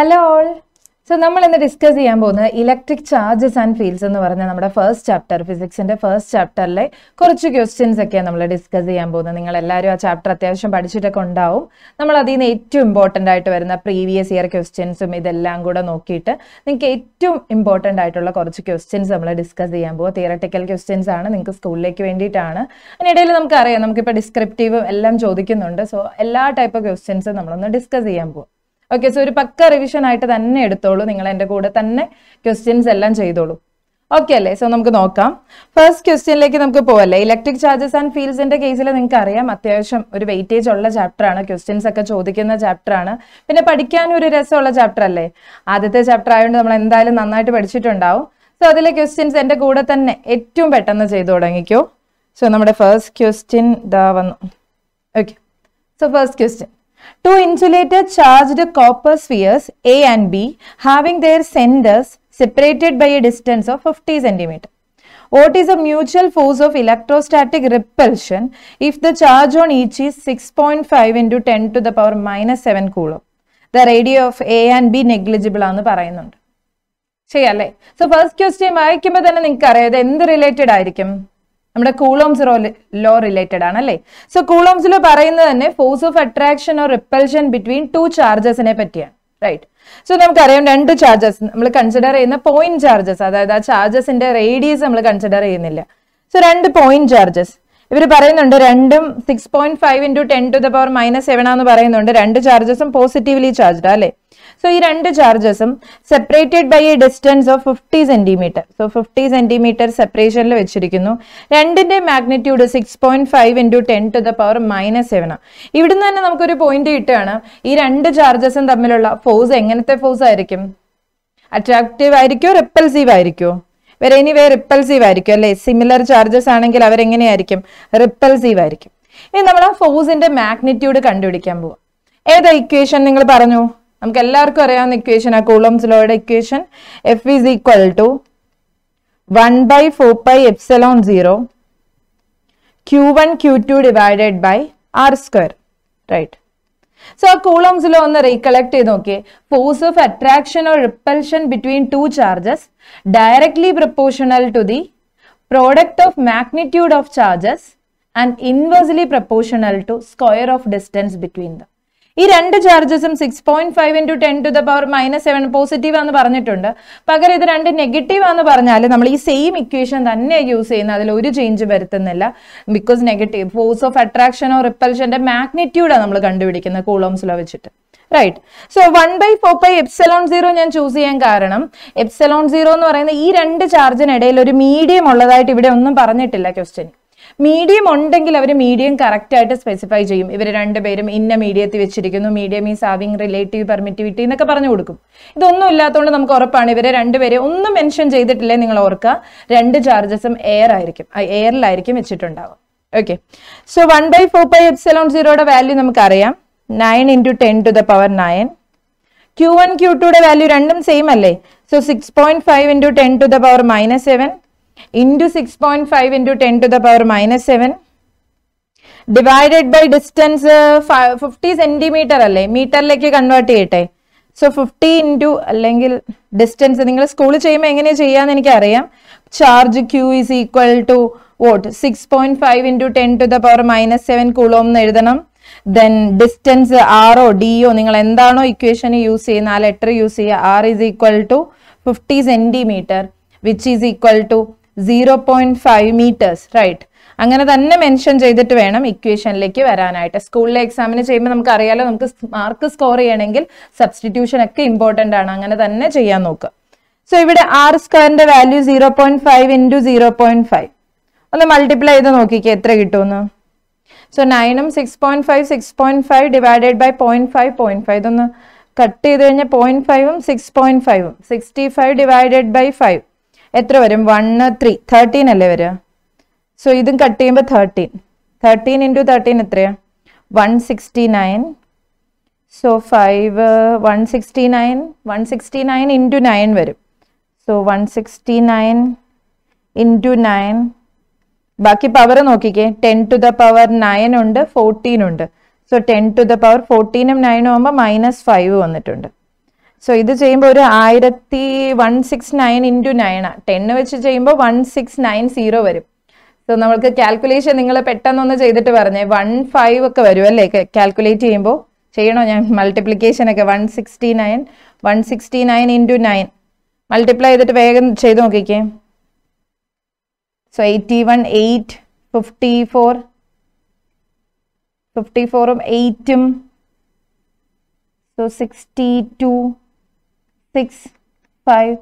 Hello all so നമ്മൾ ഇന്ന് discuss ചെയ്യാൻ പോകുന്നത് ഇലക്ട്രിക് ചാർജസ് ആൻഡ് ഫീൽഡ്സ് എന്ന് പറഞ്ഞ നമ്മുടെ ഫസ്റ്റ് ചാപ്റ്റർ ഫിസിക്സിന്റെ ഫസ്റ്റ് ചാപ്റ്ററിലെ കുറച്ച് ക്വസ്റ്റ്യൻസ് ഒക്കെയാണ് നമ്മൾ ഡിസ്കസ് ചെയ്യാൻ പോകുന്നത് നിങ്ങൾ എല്ലാവരും ആ ചാപ്റ്റർ അത്യാവശ്യം പഠിച്ചിട്ടൊക്കെ ഉണ്ടാവും നമ്മൾ അതിൽ നിന്ന് ഏറ്റവും ഇമ്പോർട്ടൻ്റ് ആയിട്ട് വരുന്ന പ്രീവിയസ് ഇയർ ക്വസ്റ്റ്യൻസും ഇതെല്ലാം കൂടെ നോക്കിയിട്ട് നിങ്ങൾക്ക് ഏറ്റവും ഇമ്പോർട്ടൻ്റ് ആയിട്ടുള്ള കുറച്ച് ക്വസ്റ്റ്യൻസ് നമ്മൾ ഡിസ്കസ് ചെയ്യാൻ പോകും തിയറട്ടിക്കൽ ക്വസ്റ്റ്യൻസ് ആണ് നിങ്ങൾക്ക് സ്കൂളിലേക്ക് വേണ്ടിയിട്ടാണ് അതിനിടയിൽ നമുക്കറിയാം നമുക്കിപ്പോൾ ഡിസ്ക്രിപ്റ്റീവും എല്ലാം ചോദിക്കുന്നുണ്ട് സോ എല്ലാ ടൈപ്പ് ക്വസ്റ്റ്യൻസും നമ്മളൊന്ന് ഡിസ്കസ് ചെയ്യാൻ പോകും ഓക്കെ സോ ഒരു പക്ക റിവിഷൻ ആയിട്ട് തന്നെ എടുത്തോളൂ നിങ്ങൾ എൻ്റെ കൂടെ തന്നെ ക്വസ്റ്റ്യൻസ് എല്ലാം ചെയ്തോളൂ ഓക്കെ അല്ലേ സോ നമുക്ക് നോക്കാം ഫസ്റ്റ് ക്വസ്റ്റ്യനിലേക്ക് നമുക്ക് പോവല്ലേ ഇലക്ട്രിക് ചാർജസ് ആൻഡ് ഫീൽഡ്സിന്റെ കേസിൽ നിങ്ങൾക്ക് അറിയാം അത്യാവശ്യം ഒരു വെയിറ്റേജ് ഉള്ള ചാപ്റ്റർ ആണ് ക്വസ്റ്റ്യൻസ് ഒക്കെ ചോദിക്കുന്ന ചാപ്റ്റർ ആണ് പിന്നെ പഠിക്കാൻ ഒരു രസമുള്ള ചാപ്റ്റർ അല്ലേ ആദ്യത്തെ ചാപ്റ്റർ ആയതുകൊണ്ട് നമ്മൾ എന്തായാലും നന്നായിട്ട് പഠിച്ചിട്ടുണ്ടാവും സോ അതിലെ ക്വസ്റ്റ്യൻസ് എന്റെ കൂടെ തന്നെ ഏറ്റവും പെട്ടെന്ന് ചെയ്തു തുടങ്ങിക്കോ സോ നമ്മുടെ ഫസ്റ്റ് ക്വസ്റ്റ്യൻ ഇതാ വന്നു okay so first question Two insulated charged copper spheres A and B having their centers separated by a distance of 50 centimeter. What is the mutual force of electrostatic repulsion if the charge on each is 6.5 into 10 to the power minus 7 coulomb? The radius of A and B negligible ആണെന്ന് പറയുന്നുണ്ട് ശരിയല്ലേ So first question, I തന്നെ നിങ്ങൾക്ക് അറിയാം ഇത് എന്ത് related ആയിരിക്കും നമ്മുടെ കൂളോംസ് ലോ റിലേറ്റഡ് ആണ് അല്ലേ സോ കൂളോംസിൽ പറയുന്നത് തന്നെ force of attraction or repulsion between two ചാർജസിനെ പറ്റിയാണ് റൈറ്റ് സോ നമുക്കറിയാം രണ്ട് ചാർജസ് നമ്മൾ കൺസിഡർ ചെയ്യുന്ന പോയിന്റ് ചാർജസ് അതായത് ആ ചാർജസിന്റെ റേഡിയസ് നമ്മൾ കൺസിഡർ ചെയ്യുന്നില്ല സോ രണ്ട് പോയിന്റ് ചാർജസ് ഇവർ പറയുന്നുണ്ട് രണ്ടും six point five into ten to the power minus seven ആണെന്ന് പറയുന്നുണ്ട് രണ്ട് ചാർജസും പോസിറ്റീവ്ലി ചാർജ്ഡ് അല്ലേ സോ ഈ രണ്ട് ചാർജസും separated by a distance of fifty centimetre so fifty centimetre സെപ്പറേഷനിൽ വെച്ചിരിക്കുന്നു രണ്ടിന്റെ magnitude six point five into ten to the power minus seven ഇവിടുന്ന് തന്നെ നമുക്കൊരു പോയിന്റ് കിട്ടുകയാണ് ഈ രണ്ട് ചാർജസും തമ്മിലുള്ള ഫോഴ്സ് എങ്ങനത്തെ ഫോഴ്സ് ആയിരിക്കും അട്രാക്റ്റീവ് ആയിരിക്കുമോ റിപ്പൽസീവ് വേറെ ഇനി വേറെ റിപ്പൽസീവ് ആയിരിക്കും അല്ലെ സിമിലർ ചാർജസ് ആണെങ്കിൽ അവരെങ്ങനെയായിരിക്കും റിപ്പൽസീവ് ആയിരിക്കും ഇനി നമ്മൾ ആ ഫോഴ്സിന്റെ മാഗ്നിറ്റ്യൂഡ് കണ്ടുപിടിക്കാൻ പോവാം ഏതാ ഇക്വേഷൻ നിങ്ങൾ പറഞ്ഞു നമുക്ക് എല്ലാവർക്കും അറിയാവുന്ന ഇക്വേഷൻ ആണ് കൂളോംസ് ലോയുടെ equation F = 1 / 4πε0 q1 q2 / r2 right so Coulomb's law ഒന്ന് റീകളക്റ്റ് ചെയ്തു നോക്കേ force of attraction or repulsion between two charges directly proportional to the product of magnitude of charges and inversely proportional to square of distance between the ഈ രണ്ട് ചാർജസും six point five into ten to the power minus seven positive ആണെന്ന് പറഞ്ഞിട്ടുണ്ട് പകരം ഇത് രണ്ട് negative ആണെന്ന് പറഞ്ഞാൽ നമ്മൾ ഈ സെയിം ഇക്വേഷൻ തന്നെ യൂസ് ചെയ്യുന്ന അതിൽ ഒരു ചേഞ്ച് വരുത്തുന്നില്ല ബിക്കോസ് നെഗറ്റീവ് ഫോഴ്സ് ഓഫ് അട്രാക്ഷനോ റിപ്പൽഷന്റെ മാഗ്നിറ്റ്യൂഡാണ് നമ്മൾ കണ്ടുപിടിക്കുന്നത് കൂളോംസിലോ വെച്ചിട്ട് right so one by four by epsilon zero ഞാൻ ചൂസ് ചെയ്യാൻ കാരണം എപ്സലോൺ സീറോ എന്ന് പറയുന്ന ഈ രണ്ട് ചാർജിനിടയിൽ ഒരു മീഡിയം ഉള്ളതായിട്ട് ഇവിടെ ഒന്നും പറഞ്ഞിട്ടില്ല ക്വസ്റ്റ്യൻ മീഡിയം ഉണ്ടെങ്കിൽ അവർ മീഡിയം കറക്റ്റായിട്ട് സ്പെസിഫൈ ചെയ്യും ഇവർ രണ്ടുപേരും ഇന്ന മീഡിയത്തിൽ വെച്ചിരിക്കുന്നു medium is having relative permittivity എന്നൊക്കെ പറഞ്ഞു കൊടുക്കും ഇതൊന്നും ഇല്ലാത്തതുകൊണ്ട് നമുക്ക് ഉറപ്പാണ് ഇവരെ രണ്ടുപേരെ ഒന്നും മെൻഷൻ ചെയ്തിട്ടില്ലേ നിങ്ങൾ ഓർക്കുക രണ്ട് ചാർജസും എയർ ആയിരിക്കും എയറിലായിരിക്കും വെച്ചിട്ടുണ്ടാവും okay so one by four by epsilon സീറോയുടെ വാല്യൂ നമുക്കറിയാം nine into ten to the power nine q one Q ടുയുടെ വാല്യൂ രണ്ടും സെയിം അല്ലേ so six point five into ten to the power minus seven into six point five into ten to the power minus seven divided by distance fifty centimeter അല്ലേ മീറ്ററിലേക്ക് convert ചെയ്യട്ടെ so fifty into അല്ലെങ്കിൽ distance നിങ്ങൾ സ്കൂളിൽ ചെയ്യുമ്പോൾ എങ്ങനെയാണ് ചെയ്യാന്ന് എനിക്കറിയാം charge q is equal to what six point five into ten to the power minus seven coulomb എന്ന് എഴുതണം ദെൻ ഡിസ്റ്റൻസ് ആറോ ഡിയോ നിങ്ങൾ എന്താണോ ഇക്വേഷൻ യൂസ് ചെയ്യുന്ന ആ ലെറ്റർ യൂസ് ചെയ്യുക r is equal to fifty centimetre which is equal to zero point five metres right അങ്ങനെ തന്നെ മെൻഷൻ ചെയ്തിട്ട് വേണം ഇക്വേഷനിലേക്ക് വരാനായിട്ട് സ്കൂളിലെ എക്സാമിന് ചെയ്യുമ്പോൾ നമുക്ക് അറിയാലോ നമുക്ക് മാർക്ക് സ്കോർ ചെയ്യണമെങ്കിൽ സബ്സ്റ്റിറ്റ്യൂഷൻ ഒക്കെ ഇമ്പോർട്ടൻ്റ് ആണ് അങ്ങനെ തന്നെ ചെയ്യാൻ നോക്കുക സോ ഇവിടെ ആർ സ്ക്വയറിന്റെ value zero point five into zero point five ഒന്ന് മൾട്ടിപ്ലൈ ചെയ്ത് നോക്കിക്കേ എത്ര കിട്ടുമെന്ന് സോ നയനും six point five six point five divided by point five point five ഇതൊന്ന് കട്ട് ചെയ്ത് കഴിഞ്ഞാൽ പോയിന്റ് ഫൈവും സിക്സ് പോയിന്റ് ഫൈവും sixty five divided by five എത്ര വരും വണ് ത്രീ തേർട്ടീൻ അല്ലേ വരിക സോ ഇതും കട്ട് ചെയ്യുമ്പോൾ തേർട്ടീൻ തേർട്ടീൻ ഇൻറ്റു തേർട്ടീൻ എത്രയാണ് one sixty nine so five one sixty nine one sixty nine into nine വരും so one sixty nine into nine ബാക്കി power നോക്കിക്കേ ten to the power nine ഉണ്ട് fourteen ഉണ്ട് so ten to the power ഫോർട്ടീനും നയനും ആകുമ്പോൾ minus five വന്നിട്ടുണ്ട് so ഇത് ചെയ്യുമ്പോൾ ഒരു ആയിരത്തി വൺ സിക്സ് നയൻ ഇൻറ്റു നയനാണ് ടെന്ന് വെച്ച് ചെയ്യുമ്പോൾ വൺ സിക്സ് നയൻ സീറോ വരും സോ നമ്മൾക്ക് കാൽക്കുലേഷൻ നിങ്ങൾ പെട്ടെന്നൊന്ന് ചെയ്തിട്ട് പറഞ്ഞേ വൺ ഫൈവ് ഒക്കെ വരും അല്ലേ കാൽക്കുലേറ്റ് ചെയ്യുമ്പോൾ ചെയ്യണോ ഞാൻ മൾട്ടിപ്ലിക്കേഷൻ ഒക്കെ one sixty nine one sixty nine into nine multiply ചെയ്തിട്ട് വേഗം ചെയ്ത് നോക്കിക്കേ so eighty one eight fifty four fifty four എയ്റ്റും so sixty two six five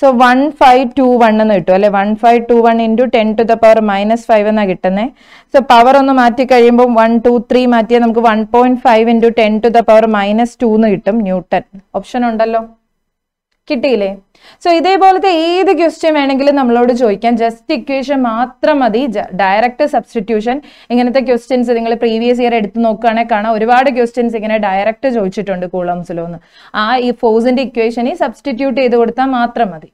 so one five two one എന്ന് കിട്ടും അല്ലെ one five two one into ten to the power minus five എന്നാണ് കിട്ടുന്നത് സോ പവർ ഒന്ന് മാറ്റി കഴിയുമ്പോൾ one two three മാറ്റിയാൽ നമുക്ക് one point five into ten to the power minus two എന്ന് കിട്ടും ന്യൂട്ടൺ ഓപ്ഷൻ ഉണ്ടല്ലോ കിട്ടിയില്ലേ സോ ഇതേപോലത്തെ ഏത് ക്വസ്റ്റ്യൻ വേണമെങ്കിലും നമ്മളോട് ചോദിക്കാം ജസ്റ്റ് ഇക്വേഷൻ മാത്രം മതി ഡയറക്റ്റ് സബ്സ്റ്റിറ്റ്യൂഷൻ ഇങ്ങനത്തെ ക്വസ്റ്റ്യൻസ് നിങ്ങൾ പ്രീവിയസ് ഇയർ എടുത്ത് നോക്കുകയാണെങ്കിൽ കാണാം ഒരുപാട് ക്വസ്റ്റ്യൻസ് ഇങ്ങനെ ഡയറക്റ്റ് ചോദിച്ചിട്ടുണ്ട് കൂളംസിലൊന്ന് ആ ഈ ഫോഴ്സിന്റെ ഇക്വേഷൻ ഈ സബ്സ്റ്റിറ്റ്യൂട്ട് ചെയ്ത് കൊടുത്താൽ മാത്രം മതി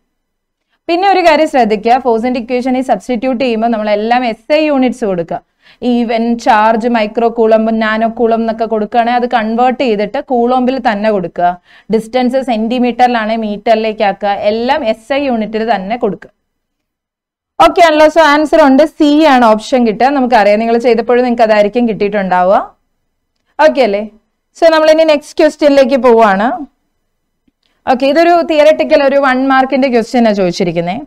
പിന്നെ ഒരു കാര്യം ശ്രദ്ധിക്കുക ഫോഴ്സിന്റെ ഇക്വേഷൻ ഈ സബ്സ്റ്റിറ്റ്യൂട്ട് ചെയ്യുമ്പോൾ നമ്മളെല്ലാം എസ് ഐ യൂണിറ്റ്സ് കൊടുക്കുക even charge micro coulomb nano coulomb എന്നൊക്കെ കൊടുക്കുകയാണെങ്കിൽ അത് കൺവേർട്ട് ചെയ്തിട്ട് കൂളോമ്പിൽ തന്നെ കൊടുക്കുക ഡിസ്റ്റൻസ് സെന്റിമീറ്ററിലാണെങ്കിൽ മീറ്ററിലേക്ക് ആക്കുക എല്ലാം എസ് ഐ യൂണിറ്റിൽ തന്നെ കൊടുക്കുക ഓക്കെ ആണല്ലോ സോ ആൻസർ ഉണ്ട് സി ആണ് ഓപ്ഷൻ കിട്ടുക നമുക്കറിയാം നിങ്ങൾ ചെയ്തപ്പോഴും നിങ്ങൾക്ക് അതായിരിക്കും കിട്ടിയിട്ടുണ്ടാവുക ഓക്കെ അല്ലേ സോ നമ്മളിനി നെക്സ്റ്റ് ക്വസ്റ്റ്യനിലേക്ക് പോവാണ് ഓക്കെ ഇതൊരു തിയറട്ടിക്കൽ ഒരു വൺ മാർക്കിന്റെ ക്വസ്റ്റ്യനാണ് ചോദിച്ചിരിക്കുന്നത്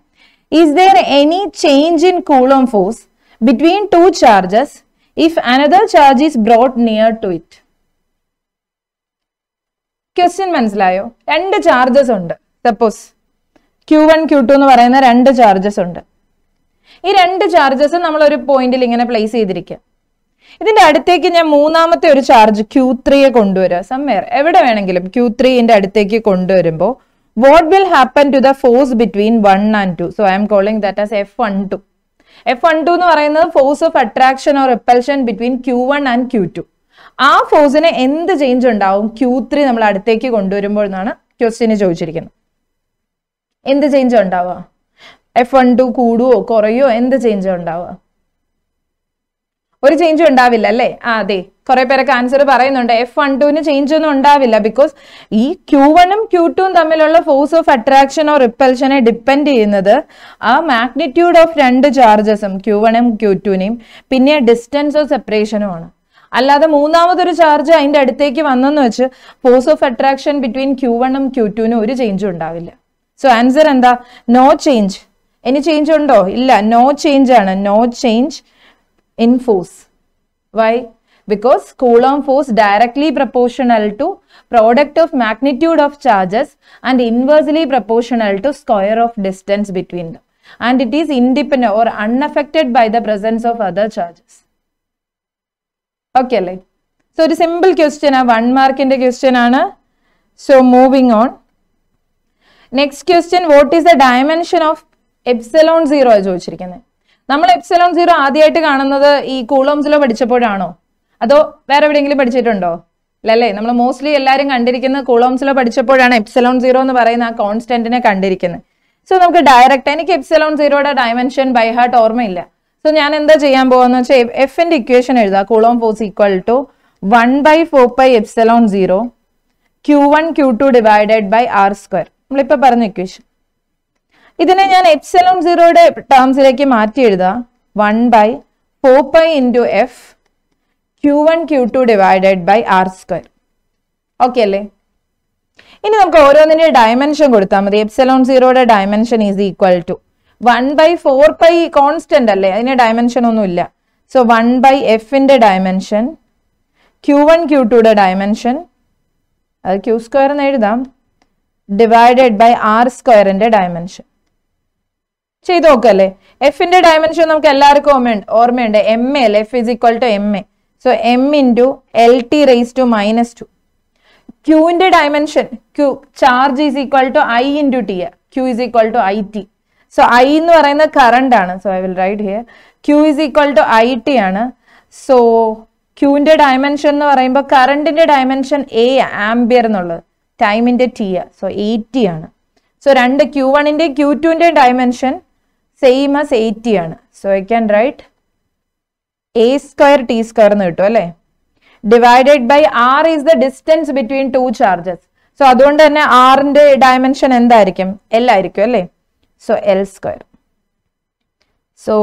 is there any change in coulomb force between two charges if another charge is brought near to it. Question മനസ്സിലായോ രണ്ട് ചാർജസ് ഉണ്ട് suppose q one Q two എന്ന് പറയുന്ന രണ്ട് ചാർജസ് ഉണ്ട് ഈ രണ്ട് ചാർജസ് നമ്മൾ ഒരു പോയിന്റിൽ ഇങ്ങനെ പ്ലേസ് ചെയ്തിരിക്കുക ഇതിന്റെ അടുത്തേക്ക് ഞാൻ മൂന്നാമത്തെ ഒരു ചാർജ് ക്യൂ ത്രീയെ കൊണ്ടുവരിക സമ്മേർ എവിടെ വേണമെങ്കിലും ക്യൂ ത്രീന്റെ അടുത്തേക്ക് കൊണ്ടുവരുമ്പോൾ what will happen to the force between one and two so I'm calling that as F one two F one two എന്ന് പറയുന്നത് force of attraction or repulsion between q one and q two ആ ഫോഴ്സിന് എന്ത് change ഉണ്ടാവും Q three നമ്മൾ അടുത്തേക്ക് കൊണ്ടുവരുമ്പോൾ എന്നാണ് ക്വസ്റ്റിന് ചോദിച്ചിരിക്കുന്നത് എന്ത് ചേഞ്ച് ഉണ്ടാവുക എഫ് വൺ ടു കൂടുവോ കുറയോ എന്ത് ചേഞ്ച് ഉണ്ടാവുക ഒരു ചേഞ്ചും ഉണ്ടാവില്ല അല്ലേ ആ അതെ കുറെ പേരൊക്കെ ആൻസർ പറയുന്നുണ്ട് എഫ് വൺ ടുവിന് ചേഞ്ച് ഒന്നും ഉണ്ടാവില്ല ബിക്കോസ് ഈ ക്യൂ വണ്ണും ക്യൂ ടുവും തമ്മിലുള്ള ഫോഴ്സ് ഓഫ് അട്രാക്ഷനോ റിപ്പൽഷനെ ഡിപ്പെൻഡ് ചെയ്യുന്നത് ആ മാഗ്നിറ്റ്യൂഡ് ഓഫ് രണ്ട് ചാർജസും ക്യൂ വണ്ണും ക്യൂ ടുവിനെയും പിന്നെ ഓഫ് സെപ്പറേഷനും ആണ് അല്ലാതെ മൂന്നാമതൊരു ചാർജ് അതിൻ്റെ അടുത്തേക്ക് വന്നെന്ന് വെച്ച് force of attraction between q വണ്ണും ക്യൂ ടുവിനും ഒരു ചേഞ്ചും ഉണ്ടാവില്ല സോ ആൻസർ എന്താ നോ ചേഞ്ച് ഇനി ചേഞ്ച് ഉണ്ടോ ഇല്ല നോ ചേഞ്ച് ആണ് no change in force. Why? Because Coulomb force directly proportional to product of magnitude of charges and inversely proportional to square of distance between them. And it is independent or unaffected by the presence of other charges. Okay, like. So, ഒരു simple question ആ one മാർക്കിന്റെ question ആണ് so moving on next question what is the dimension of epsilon zero ചോദിച്ചിരിക്കുന്നത് നമ്മൾ epsilon zero ആദ്യമായിട്ട് കാണുന്നത് ഈ കൂളോംസിലോ പഠിച്ചപ്പോഴാണോ അതോ വേറെ എവിടെയെങ്കിലും പഠിച്ചിട്ടുണ്ടോ അല്ലല്ലേ നമ്മൾ മോസ്റ്റ്ലി എല്ലാവരും കണ്ടിരിക്കുന്ന കൂളോംസിലോ പഠിച്ചപ്പോഴാണ് എപ്സിലോൺ സീറോ എന്ന് പറയുന്ന ആ കോൺസ്റ്റന്റിനെ കണ്ടിരിക്കുന്നത് സോ നമുക്ക് ഡയറക്റ്റ് എനിക്ക് എപ്സിലോൺ സീറോയുടെ ഡയമെൻഷൻ ബൈ ഹാർട്ട് ഓർമ്മയില്ല സോ ഞാൻ എന്താ ചെയ്യാൻ പോകുന്നത് വെച്ചാൽ എഫിന്റെ ഇക്വേഷൻ എഴുതാം Coulomb force equal to one by four by epsilon zero Q one Q two divided by R square നമ്മളിപ്പോ പറഞ്ഞ ഇക്വേഷൻ ഇതിനെ ഞാൻ എപ്സലോൺ സീറോയുടെ ടേംസിലേക്ക് മാറ്റി എഴുതാം one by four pi into F Q one Q two divided by R square okay അല്ലേ ഇനി നമുക്ക് ഓരോന്നിൻ്റെ ഡയമെൻഷൻ കൊടുത്താൽ മതി എപ്സലോൺ സീറോയുടെ dimension is equal to one by four pi constant അല്ലേ അതിന് ഡയമെൻഷൻ ഒന്നുമില്ല സോ വൺ ബൈ എഫിൻ്റെ ഡയമെൻഷൻ ക്യൂ വൺ ക്യൂ ടുയുടെ ഡയമെൻഷൻ അത് ക്യൂ സ്ക്വയർ എന്ന് എഴുതാം ഡിവൈഡഡ് ബൈ ആർ സ്ക്വയറിൻ്റെ ഡയമെൻഷൻ ചെയ്ത് നോക്കല്ലേ എഫിന്റെ ഡയമെൻഷൻ നമുക്ക് എല്ലാവർക്കും ഓർമ്മയുണ്ട് ഓർമ്മയുണ്ട് M A F is equal to M A so M into L T raise to minus two ക്യൂവിന്റെ dimension Q charge is equal to I into T Q is equal to I T so I എന്ന് പറയുന്ന current ആണ് so I will write here Q is equal to I T ആണ് so ക്യൂവിന്റെ dimension എന്ന് പറയുമ്പോൾ കറണ്ടിന്റെ dimension A ampere എന്നുള്ളത് ടൈമിന്റെ ടി സോ ടി ആണ് സോ രണ്ട് ക്യൂ വണ്ണിന്റെ Q ടുവിന്റെയും dimension same as A T ആണ് so I can write A square T square എന്ന് കിട്ടും അല്ലെ divided by R is the distance between two charges so അതുകൊണ്ട് തന്നെ ആറിന്റെ ഡയമെൻഷൻ എന്തായിരിക്കും എൽ ആയിരിക്കും അല്ലെ so L square so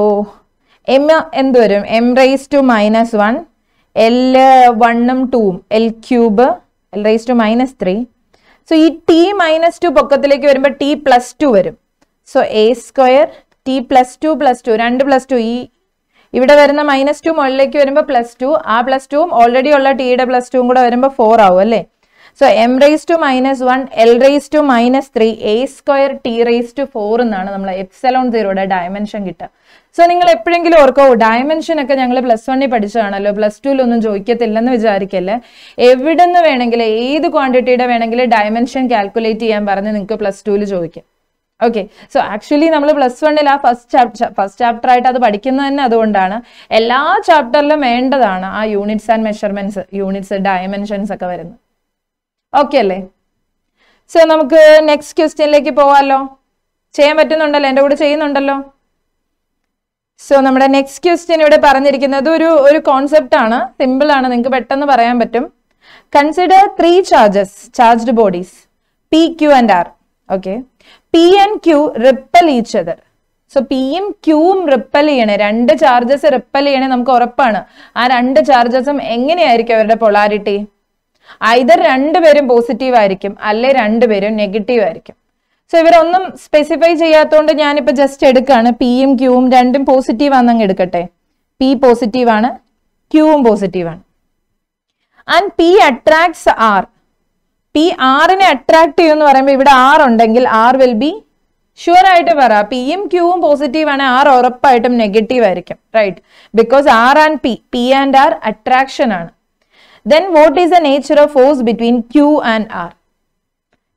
M എന്ത് വരും M raise to minus one L വണ്ണും two L cube L raise to minus three so ഈ ടി മൈനസ് ടു പൊക്കത്തിലേക്ക് വരുമ്പോൾ ടി പ്ലസ് ടു വരും so A square T plus two plus two രണ്ട് plus two ഈ ഇവിടെ വരുന്ന minus two മുകളിലേക്ക് വരുമ്പോൾ പ്ലസ് ടു ആ പ്ലസ് ടുവും ഓൾറെഡി ഉള്ള ടിയുടെ പ്ലസ് ടുവും കൂടെ വരുമ്പോൾ ഫോർ ആവും അല്ലേ so M raise to minus one L raise to minus three A square T raise to four എന്നാണ് നമ്മൾ എപ്സലോൺ സീറോയുടെ ഡയമെൻഷൻ കിട്ടുക സോ നിങ്ങൾ എപ്പോഴെങ്കിലും ഓർക്കോ ഡയമെൻഷൻ ഒക്കെ ഞങ്ങൾ പ്ലസ് വണ്ണിൽ പഠിച്ചതാണല്ലോ പ്ലസ് ടുവിലൊന്നും ചോദിക്കത്തില്ലെന്ന് വിചാരിക്കല്ലേ എവിടെ നിന്ന് വേണമെങ്കിലും ഏത് ക്വാണ്ടിറ്റിയുടെ വേണമെങ്കിലും ഡയമെൻഷൻ കാൽക്കുലേറ്റ് ചെയ്യാൻ പറഞ്ഞ് നിങ്ങൾക്ക് പ്ലസ് ടുവിൽ ചോദിക്കാം ഓക്കെ സോ ആക്ച്വലി നമ്മൾ പ്ലസ് വണ്ണിൽ ആ ഫസ്റ്റ് ചാപ്റ്റർ ഫസ്റ്റ് ചാപ്റ്റർ ആയിട്ട് അത് പഠിക്കുന്നത് തന്നെ അതുകൊണ്ടാണ് എല്ലാ ചാപ്റ്ററിലും വേണ്ടതാണ് ആ units and measurements units dimensions ഒക്കെ വരുന്നത് ഓക്കെ അല്ലേ സോ നമുക്ക് നെക്സ്റ്റ് ക്വസ്റ്റ്യനിലേക്ക് പോവാമല്ലോ ചെയ്യാൻ പറ്റുന്നുണ്ടല്ലോ എൻ്റെ കൂടെ ചെയ്യുന്നുണ്ടല്ലോ സോ നമ്മുടെ നെക്സ്റ്റ് ക്വസ്റ്റ്യൻ ഇവിടെ പറഞ്ഞിരിക്കുന്നത് ഒരു ഒരു കോൺസെപ്റ്റ് ആണ് സിമ്പിൾ ആണ് നിങ്ങൾക്ക് പെട്ടെന്ന് പറയാൻ പറ്റും consider three charges charged bodies P Q and R okay P and Q repel each other so പിയും ക്യൂവും റിപ്പൽ ചെയ്യണേ രണ്ട് ചാർജസ് റിപ്പൽ ചെയ്യണേ നമുക്ക് ഉറപ്പാണ് ആ രണ്ട് ചാർജസും എങ്ങനെയായിരിക്കും അവരുടെ പൊളാരിറ്റി ഐതർ രണ്ടുപേരും പോസിറ്റീവ് ആയിരിക്കും അല്ലെ രണ്ടുപേരും നെഗറ്റീവ് ആയിരിക്കും സോ ഇവരൊന്നും സ്പെസിഫൈ ചെയ്യാത്തതുകൊണ്ട് ഞാനിപ്പോൾ ജസ്റ്റ് എടുക്കുകയാണ് പിയും ക്യൂവും രണ്ടും പോസിറ്റീവ് ആണെന്ന് അങ്ങ് എടുക്കട്ടെ പി പോസിറ്റീവ് ആണ് ക്യൂവും പോസിറ്റീവ് ആണ് and P attracts R P ആറിനെ അട്രാക്ട് ചെയ്യുമെന്ന് പറയുമ്പോൾ ഇവിടെ ആർ ഉണ്ടെങ്കിൽ ആർ വിൽ ബി ഷുവർ ആയിട്ട് പറ പിയും ക്യൂവും പോസിറ്റീവ് ആണ് ആർ ഉറപ്പായിട്ടും നെഗറ്റീവ് ആയിരിക്കും right because R and P P and R attraction ആണ് then what is a nature of force between Q and R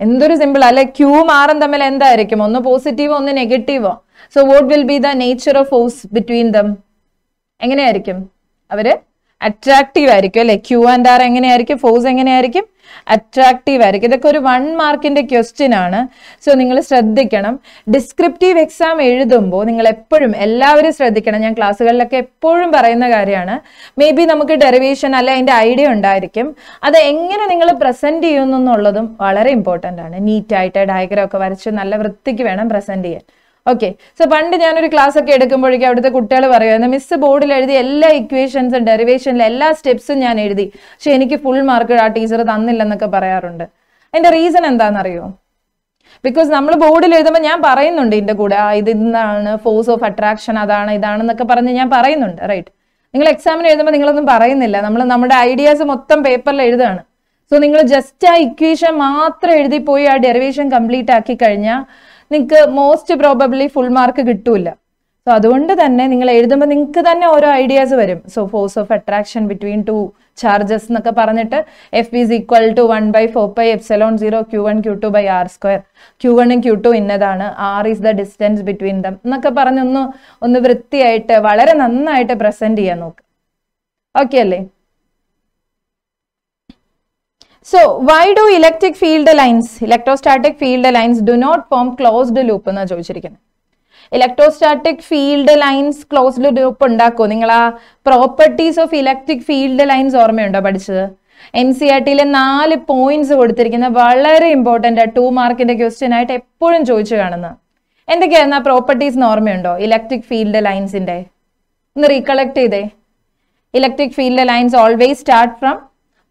എന്തൊരു സിമ്പിൾ അല്ലെ ക്യൂവും ആറും തമ്മിൽ എന്തായിരിക്കും ഒന്ന് പോസിറ്റീവോ ഒന്ന് നെഗറ്റീവോ so what will be the nature of force between them എങ്ങനെയായിരിക്കും അവര് അട്രാക്റ്റീവ് ആയിരിക്കും അല്ലെ ക്യു ആൻഡ് ആർ എങ്ങനെയായിരിക്കും ഫോഴ്സ് എങ്ങനെയായിരിക്കും അട്രാക്റ്റീവ് ആയിരിക്കും ഇതൊക്കെ ഒരു വൺ മാർക്കിന്റെ ക്വസ്റ്റ്യൻ ആണ് സോ നിങ്ങൾ ശ്രദ്ധിക്കണം ഡിസ്ക്രിപ്റ്റീവ് എക്സാം എഴുതുമ്പോൾ നിങ്ങൾ എപ്പോഴും എല്ലാവരും ശ്രദ്ധിക്കണം ഞാൻ ക്ലാസ്സുകളിലൊക്കെ എപ്പോഴും പറയുന്ന കാര്യമാണ് മേ ബി നമുക്ക് ഡെറിവേഷൻ അല്ല അതിന്റെ ഐഡിയ ഉണ്ടായിരിക്കും അത് എങ്ങനെ നിങ്ങൾ പ്രസന്റ് ചെയ്യുന്നു എന്നുള്ളതും വളരെ ഇമ്പോർട്ടൻ്റ് ആണ് നീറ്റായിട്ട് ഡയഗ്രാം ഒക്കെ വരച്ച് നല്ല വൃത്തിക്ക് വേണം പ്രസന്റ് ചെയ്യാൻ ഓക്കെ സോ പണ്ട് ഞാനൊരു ക്ലാസ് ഒക്കെ എടുക്കുമ്പോഴേക്കും അവിടുത്തെ കുട്ടികൾ പറയുമായിരുന്നു മിസ് ബോർഡിൽ എഴുതി എല്ലാ ഇക്വേഷൻസും ഡെറിവേഷനിലെ എല്ലാ സ്റ്റെപ്സും ഞാൻ എഴുതി പക്ഷെ എനിക്ക് ഫുൾ മാർക്ക് ആ ടീച്ചർ തന്നില്ലെന്നൊക്കെ പറയാറുണ്ട് അതിന്റെ റീസൺ എന്താണെന്നറിയോ ബിക്കോസ് നമ്മൾ ബോർഡിൽ എഴുതുമ്പോൾ ഞാൻ പറയുന്നുണ്ട് ഇതിന്റെ കൂടെ ആ ഇത് ഇന്നാണ് ഫോഴ്സ് ഓഫ് അട്രാക്ഷൻ അതാണ് ഇതാണെന്നൊക്കെ പറഞ്ഞ് ഞാൻ പറയുന്നുണ്ട് റൈറ്റ് നിങ്ങൾ എക്സാമിന് എഴുതുമ്പോൾ നിങ്ങളൊന്നും പറയുന്നില്ല നമ്മൾ നമ്മുടെ ഐഡിയാസ് മൊത്തം പേപ്പറിൽ എഴുതുകയാണ് സോ നിങ്ങൾ ജസ്റ്റ് ആ ഇക്വേഷൻ മാത്രം എഴുതി പോയി ആ ഡെറിവേഷൻ കംപ്ലീറ്റ് ആക്കി കഴിഞ്ഞാൽ നിങ്ങൾക്ക് മോസ്റ്റ് പ്രോബബ്ലി ഫുൾ മാർക്ക് കിട്ടൂല സോ അതുകൊണ്ട് തന്നെ നിങ്ങൾ എഴുതുമ്പോൾ നിങ്ങൾക്ക് തന്നെ ഓരോ ഐഡിയാസ് വരും so force of attraction between two charges എന്നൊക്കെ പറഞ്ഞിട്ട് F B is equal to one by four by epsilon zero Q one Q two by R square Q വണ്ണും ക്യൂ ടു ഇന്നതാണ് R is the distance between them എന്നൊക്കെ പറഞ്ഞൊന്ന് ഒന്ന് വൃത്തിയായിട്ട് വളരെ നന്നായിട്ട് പ്രസന്റ് ചെയ്യാൻ നോക്കുക ഓക്കെ അല്ലേ So why do electric field lines, electrostatic field lines do not form closed loop എന്നാ ചോദിച്ചിരിക്കുന്നത് electrostatic field lines closed loop ഉണ്ടാക്കുമോ നിങ്ങൾ ആ properties of electric field lines ഓർമ്മയുണ്ടോ പഠിച്ചത് എൻ സി ആർ e ടിയിലെ നാല് പോയിന്റ്സ് കൊടുത്തിരിക്കുന്ന വളരെ ഇമ്പോർട്ടൻ്റ് ടു മാർക്കിന്റെ ക്വസ്റ്റ്യൻ ആയിട്ട് എപ്പോഴും ചോദിച്ചു കാണുന്നത് എന്തൊക്കെയായിരുന്നു ആ പ്രോപ്പർട്ടീസ് ഓർമ്മയുണ്ടോ ഇലക്ട്രിക് ഫീൽഡ് ലൈൻസിന്റെ ഒന്ന് റീകളക്ട് ചെയ്തേ electric field lines always start from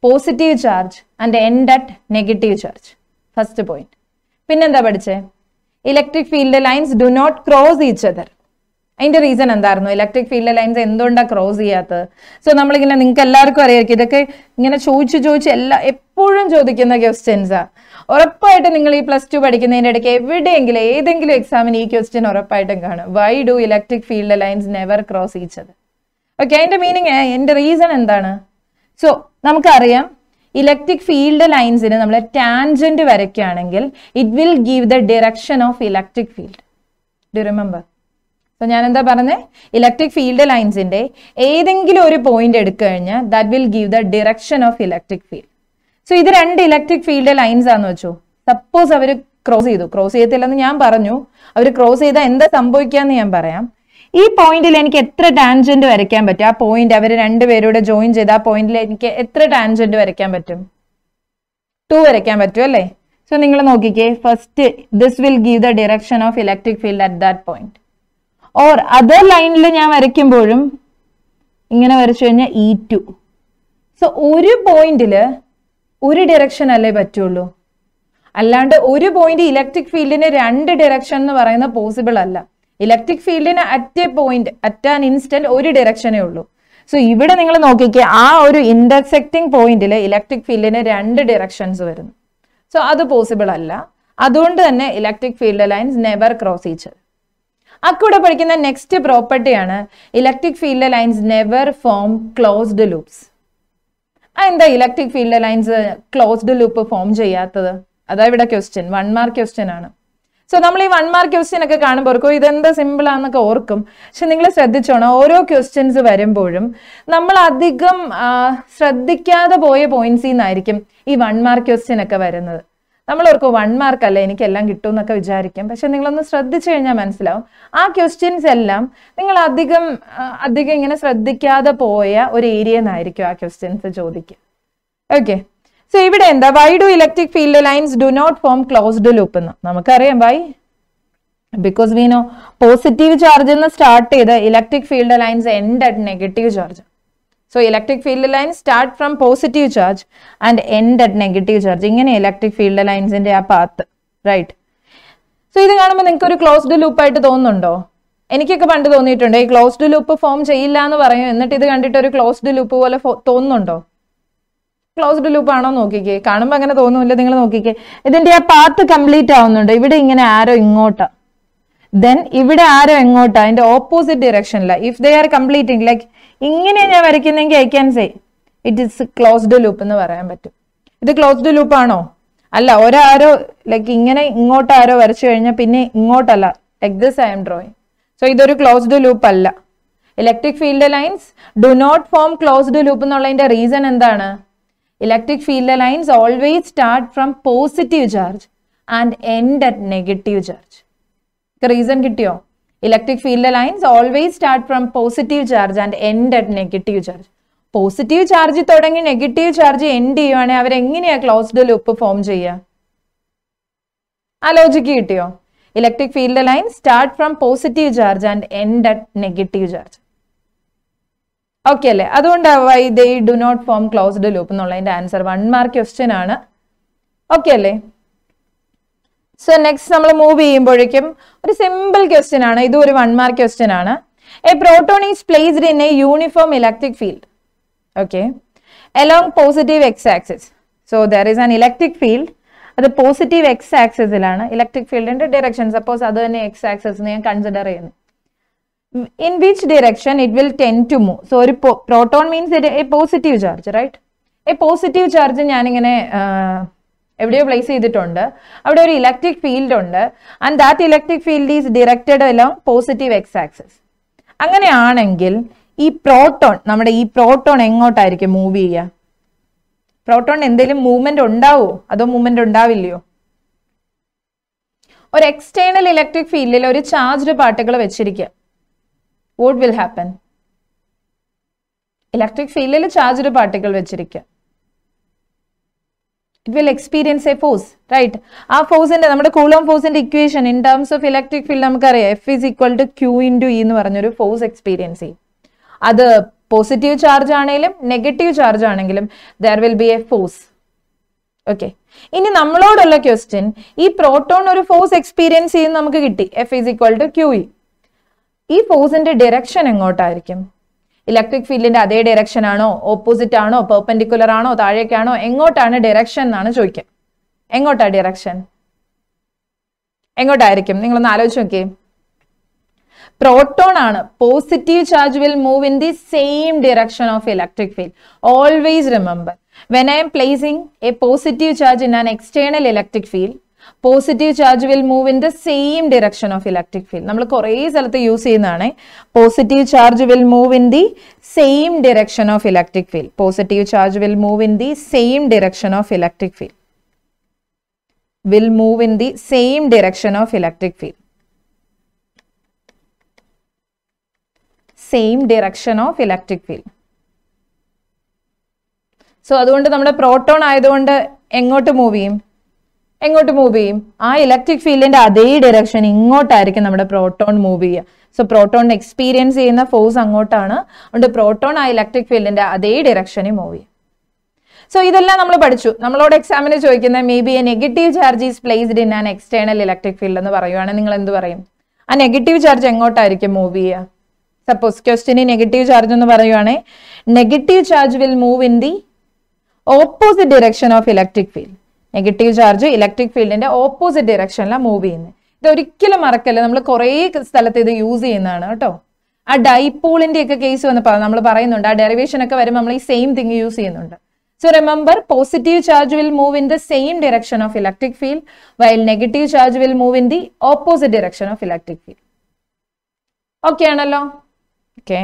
positive charge and end at negative charge first point പിന്നെന്താ പഠിച്ചേ electric field lines do not cross each other അതിന്റെ റീസൺ എന്തായിരുന്നു ഇലക്ട്രിക് ഫീൽഡ് ലൈൻസ് എന്തുകൊണ്ടാണ് cross ചെയ്യാത്തത് so നമ്മളിങ്ങനെ നിങ്ങൾക്ക് എല്ലാവർക്കും അറിയായിരിക്കും ഇതൊക്കെ ഇങ്ങനെ ചോദിച്ചു ചോദിച്ച് എല്ലാ എപ്പോഴും ചോദിക്കുന്ന ക്വസ്റ്റ്യൻസാ ഉറപ്പായിട്ട് നിങ്ങൾ ഈ പ്ലസ് ടു പഠിക്കുന്നതിൻ്റെ ഇടയ്ക്ക് എവിടെയെങ്കിലും ഏതെങ്കിലും എക്സാമിന് ഈ ക്വസ്റ്റ്യൻ ഉറപ്പായിട്ടും കാണും why do electric field lines never cross other okay അതിന്റെ മീനിങ് എന്റെ റീസൺ എന്താണ് സോ നമുക്കറിയാം ഇലക്ട്രിക് ഫീൽഡ് ലൈൻസിന് നമ്മൾ ടാൻജന്റ് വരയ്ക്കുകയാണെങ്കിൽ it will give the direction of electric field do remember so ഞാൻ എന്താ പറഞ്ഞത് ഇലക്ട്രിക് ഫീൽഡ് ലൈൻസിന്റെ ഏതെങ്കിലും ഒരു പോയിന്റ് എടുത്തു കഴിഞ്ഞാൽ that will give the direction of electric field so ഇത് രണ്ട് ഇലക്ട്രിക് ഫീൽഡ് ലൈൻസ് ആണെന്ന് വെച്ചു സപ്പോസ് അവർ ക്രോസ് ചെയ്തു ക്രോസ് ചെയ്യത്തില്ലെന്ന് ഞാൻ പറഞ്ഞു അവർ ക്രോസ് ചെയ്താൽ എന്താ സംഭവിക്കാന്ന് ഞാൻ പറയാം ഈ പോയിന്റിൽ എനിക്ക് എത്ര ടാൻജന്റ് വരയ്ക്കാൻ പറ്റും ആ പോയിന്റ് അവർ രണ്ടുപേരൂടെ ജോയിൻ ചെയ്ത് ആ പോയിന്റിൽ എനിക്ക് എത്ര ടാൻജന്റ് വരയ്ക്കാൻ പറ്റും ടു വരയ്ക്കാൻ പറ്റും അല്ലേ സോ നിങ്ങൾ നോക്കിക്കേ first this will give the direction of electric field at that point or other ലൈനിൽ ഞാൻ വരയ്ക്കുമ്പോഴും ഇങ്ങനെ വരച്ചു കഴിഞ്ഞാൽ ഇ ടു സോ ഒരു പോയിന്റിൽ ഒരു ഡിറക്ഷൻ അല്ലേ പറ്റുള്ളൂ അല്ലാണ്ട് ഒരു പോയിന്റ് ഇലക്ട്രിക് ഫീൽഡിന് രണ്ട് ഡിറക്ഷൻ എന്ന് പറയുന്നത് പോസിബിൾ അല്ല ഇലക്ട്രിക് ഫീൽഡിന് at a point at an instant ഒരു ഡയറക്ഷനേ ഉള്ളൂ സോ ഇവിടെ നിങ്ങൾ നോക്കിക്കുക ആ ഒരു ഇന്റർസെക്റ്റിംഗ് പോയിന്റിൽ ഇലക്ട്രിക് ഫീൽഡിന് രണ്ട് ഡയറക്ഷൻസ് വരുന്നു സോ അത് പോസിബിൾ അല്ല അതുകൊണ്ട് തന്നെ electric field lines never cross each അക്കൂടെ പഠിക്കുന്ന നെക്സ്റ്റ് പ്രോപ്പർട്ടിയാണ് electric field lines never form closed loops എന്താ electric field lines closed loop form ചെയ്യാത്തത് അതാ ഇവിടെ ക്വസ്റ്റ്യൻ വൺ മാർക്ക് ക്വസ്റ്റ്യൻ ആണ് സോ നമ്മൾ ഈ വൺ മാർക്ക് ക്വസ്റ്റ്യൻ ഒക്കെ കാണുമ്പോൾ ഓർക്കും ഇതെന്താ സിമ്പിൾ ആണെന്നൊക്കെ ഓർക്കും പക്ഷെ നിങ്ങൾ ശ്രദ്ധിച്ചോണോ ഓരോ ക്വസ്റ്റ്യൻസ് വരുമ്പോഴും നമ്മൾ അധികം ശ്രദ്ധിക്കാതെ പോയ പോയിന്റ്സിൽ നിന്നായിരിക്കും ഈ വൺ മാർക്ക് ക്വസ്റ്റ്യൻ ഒക്കെ വരുന്നത് നമ്മൾ ഓർക്കും വൺ മാർക്ക് അല്ലേ എനിക്ക് എല്ലാം കിട്ടും എന്നൊക്കെ വിചാരിക്കും പക്ഷെ നിങ്ങളൊന്ന് ശ്രദ്ധിച്ചു കഴിഞ്ഞാൽ മനസ്സിലാവും ആ ക്വസ്റ്റ്യൻസ് എല്ലാം നിങ്ങൾ അധികം അധികം ഇങ്ങനെ ശ്രദ്ധിക്കാതെ പോയ ഒരു ഏരിയ നിന്നായിരിക്കും ആ ക്വസ്റ്റ്യൻസ് ചോദിക്കുക ഓക്കെ സോ ഇവിടെ എന്താ why do electric field lines do not form closed loop എന്ന് നമുക്കറിയാം why because we know positive ചാർജിൽ നിന്ന് സ്റ്റാർട്ട് ചെയ്ത് electric field lines end at negative charge so electric field lines start from positive charge and end at negative charge ഇങ്ങനെ electric field ലൈൻസിന്റെ ആ path right so ഇത് കാണുമ്പോൾ നിങ്ങൾക്ക് ഒരു ക്ലോസ്ഡ് ലൂപ്പായിട്ട് തോന്നുന്നുണ്ടോ എനിക്കൊക്കെ പണ്ട് തോന്നിയിട്ടുണ്ട് ഈ ക്ലോസ്ഡ് ലൂപ്പ് ഫോം ചെയ്യില്ല എന്ന് പറയും എന്നിട്ട് ഇത് കണ്ടിട്ട് ഒരു ക്ലോസ്ഡ് ലൂപ്പ് പോലെ തോന്നുന്നുണ്ടോ ക്ലോസ്ഡ് ലൂപ്പ് ആണോ നോക്കിക്കേ കാണുമ്പോ അങ്ങനെ തോന്നുന്നില്ല നിങ്ങൾ നോക്കിക്കേ ഇതിന്റെ ആ പാത്ത് കംപ്ലീറ്റ് ആവുന്നുണ്ട് ഇവിടെ ഇങ്ങനെ ആരോ ഇങ്ങോട്ട് ദെൻ ഇവിടെ ആരോ എങ്ങോട്ടാ അതിന്റെ ഓപ്പോസിറ്റ് ഡയറക്ഷനില if they are completing like ഇങ്ങനെ ഞാൻ വരയ്ക്കുന്നെങ്കിൽ I can say it is closed loop എന്ന് പറയാൻ പറ്റും ഇത് ക്ലോസ്ഡ് ലൂപ്പ് ആണോ അല്ല ഒരാരോ ലൈക്ക് ഇങ്ങനെ ഇങ്ങോട്ട് ആരോ വരച്ചു കഴിഞ്ഞാൽ പിന്നെ ഇങ്ങോട്ടല്ല like this I'm drawing so ഇതൊരു ക്ലോസ്ഡ് ലൂപ്പ് അല്ല electric field lines do not form closed loop എന്നുള്ളതിന്റെ റീസൺ എന്താണ് electric field lines always start from positive charge and end at negative charge reason കിട്ടിയോ electric field lines always start from positive charge and end at negative charge positive charge തുടങ്ങി negative charge end ചെയ്യുവാണെങ്കിൽ അവരെങ്ങനെയാ closed loop form ചെയ്യുക ആലോചിക്ക് കിട്ടിയോ electric field line start from positive charge and end at negative charge okay അല്ലേ അതുകൊണ്ട് why they do not form closed loop എന്നുള്ളതിന്റെ answer one mark question ആണ് ഓക്കെ അല്ലേ സോ നെക്സ്റ്റ് നമ്മൾ മൂവ് ചെയ്യുമ്പോഴേക്കും ഒരു സിമ്പിൾ ക്വസ്റ്റ്യൻ ആണ് ഇതും ഒരു വൺ മാർക്ക് ക്വസ്റ്റ്യൻ ആണ് a proton is placed in a uniform electric field okay along positive X axis so there is an electric field അത് പോസിറ്റീവ് എക്സ് ആക്സിസിലാണ് ഇലക്ട്രിക് ഫീൽഡിന്റെ ഡയറക്ഷൻ സപ്പോസ് അത് തന്നെ എക്സ് ആക്സിസ് ഞാൻ കൺസിഡർ ചെയ്യുന്നു Mm, in which direction it will tend to move. So, ഒരു proton means it a positive charge, right? A positive charge ഞാനിങ്ങനെ എവിടെയോ പ്ലേസ് ചെയ്തിട്ടുണ്ട് അവിടെ ഒരു ഇലക്ട്രിക് ഫീൽഡ് ഉണ്ട് and that electric field is directed along positive X access അങ്ങനെയാണെങ്കിൽ ഈ proton നമ്മുടെ ഈ പ്രോട്ടോൺ എങ്ങോട്ടായിരിക്കും മൂവ് ചെയ്യുക പ്രോട്ടോൺ എന്തെങ്കിലും മൂവ്മെന്റ് ഉണ്ടാവോ അതോ മൂവ്മെന്റ് ഉണ്ടാവില്ലയോ ഒരു എക്സ്റ്റേണൽ ഇലക്ട്രിക് ഫീൽഡിൽ ഒരു ചാർജ്ഡ് പാർട്ടികൾ വെച്ചിരിക്കുക വോട്ട് വിൽ ഹാപ്പൻ ഇലക്ട്രിക് ഫീൽഡിൽ ചാർജ് ഒരു പാർട്ടിക്കിൾ വെച്ചിരിക്കുക it will experience a force right ആ ഫോഴ്സിന്റെ നമ്മുടെ കൂളോം ഫോഴ്സിന്റെ equation in terms of electric field നമുക്കറിയാം F is equal to Q into E എന്ന് പറഞ്ഞൊരു ഫോഴ്സ് എക്സ്പീരിയൻസ് ചെയ്യും അത് പോസിറ്റീവ് ചാർജ് ആണെങ്കിലും നെഗറ്റീവ് ചാർജ് ആണെങ്കിലും there will be a force okay ഇനി നമ്മളോടുള്ള ക്വസ്റ്റ്യൻ ഈ പ്രോട്ടോൺ ഒരു ഫോഴ്സ് എക്സ്പീരിയൻസ് ചെയ്യുന്ന നമുക്ക് കിട്ടി F is equal to Q E ഈ ഫോഴ്സിന്റെ ഡയറക്ഷൻ എങ്ങോട്ടായിരിക്കും ഇലക്ട്രിക് ഫീൽഡിന്റെ അതേ ഡയറക്ഷൻ ആണോ ഓപ്പോസിറ്റ് ആണോ പെർപെൻഡിക്കുലർ ആണോ താഴേക്കാണോ എങ്ങോട്ടാണ് ഡയറക്ഷൻ എന്നാണ് ചോദിക്കുക എങ്ങോട്ടാ ഡയറക്ഷൻ എങ്ങോട്ടായിരിക്കും നിങ്ങളൊന്ന് ആലോചിച്ച് നോക്കിയേ പ്രോട്ടോൺ ആണ് positive charge will move in the same direction of electric field always remember when I'm placing a positive charge in an external electric field positive charge will move in the same direction of electric field നമ്മൾ കുറേ സ്ഥലത്ത് use ചെയ്യുന്നതാണ് positive charge will move in the same direction of electric field positive charge will move in the same direction of electric field will move in the same direction of electric field same direction of electric field so അതുകൊണ്ട് നമ്മുടെ proton ആയതുകൊണ്ട് എങ്ങോട്ട് move ചെയ്യും എങ്ങോട്ട് move ചെയ്യും ആ electric ഫീൽഡിന്റെ അതേ ഡയറക്ഷൻ ഇങ്ങോട്ടായിരിക്കും നമ്മുടെ പ്രോട്ടോൺ മൂവ് ചെയ്യുക സോ പ്രോട്ടോൺ എക്സ്പീരിയൻസ് ചെയ്യുന്ന ഫോഴ്സ് അങ്ങോട്ടാണ് അതുകൊണ്ട് പ്രോട്ടോൺ ആ ഇലക്ട്രിക് ഫീൽഡിന്റെ അതേ ഡയറക്ഷനിൽ മൂവ് ചെയ്യും സോ ഇതെല്ലാം നമ്മൾ പഠിച്ചു നമ്മളോട് എക്സാമിന് ചോദിക്കുന്ന may be a negative charge is placed in an external electric field എന്ന് പറയുവാണെങ്കിൽ നിങ്ങൾ എന്ത് പറയും ആ നെഗറ്റീവ് ചാർജ് എങ്ങോട്ടായിരിക്കും മൂവ് ചെയ്യുക സപ്പോസ് ക്വസ്റ്റിന് നെഗറ്റീവ് ചാർജ് എന്ന് പറയുവാണെങ്കിൽ negative charge will move in the opposite direction of electric field negative charge electric ഫീൽഡിന്റെ ഓപ്പോസിറ്റ് ഡയറക്ഷനിലാണ് മൂവ് ചെയ്യുന്നത് ഇത് ഒരിക്കലും മറക്കല്ല നമ്മൾ കുറേ സ്ഥലത്ത് ഇത് യൂസ് ചെയ്യുന്നതാണ് കേട്ടോ ആ ഡൈപോളിന്റെ ഒക്കെ കേസ് വന്ന് നമ്മൾ പറയുന്നുണ്ട് ആ ഡെറിവേഷൻ ഒക്കെ വരുമ്പോൾ നമ്മൾ ഈ സെയിം തിങ് യൂസ് ചെയ്യുന്നുണ്ട് so remember positive charge will move in the same direction of electric field while negative charge will move in the opposite direction of electric field okay ആണല്ലോ ഓക്കെ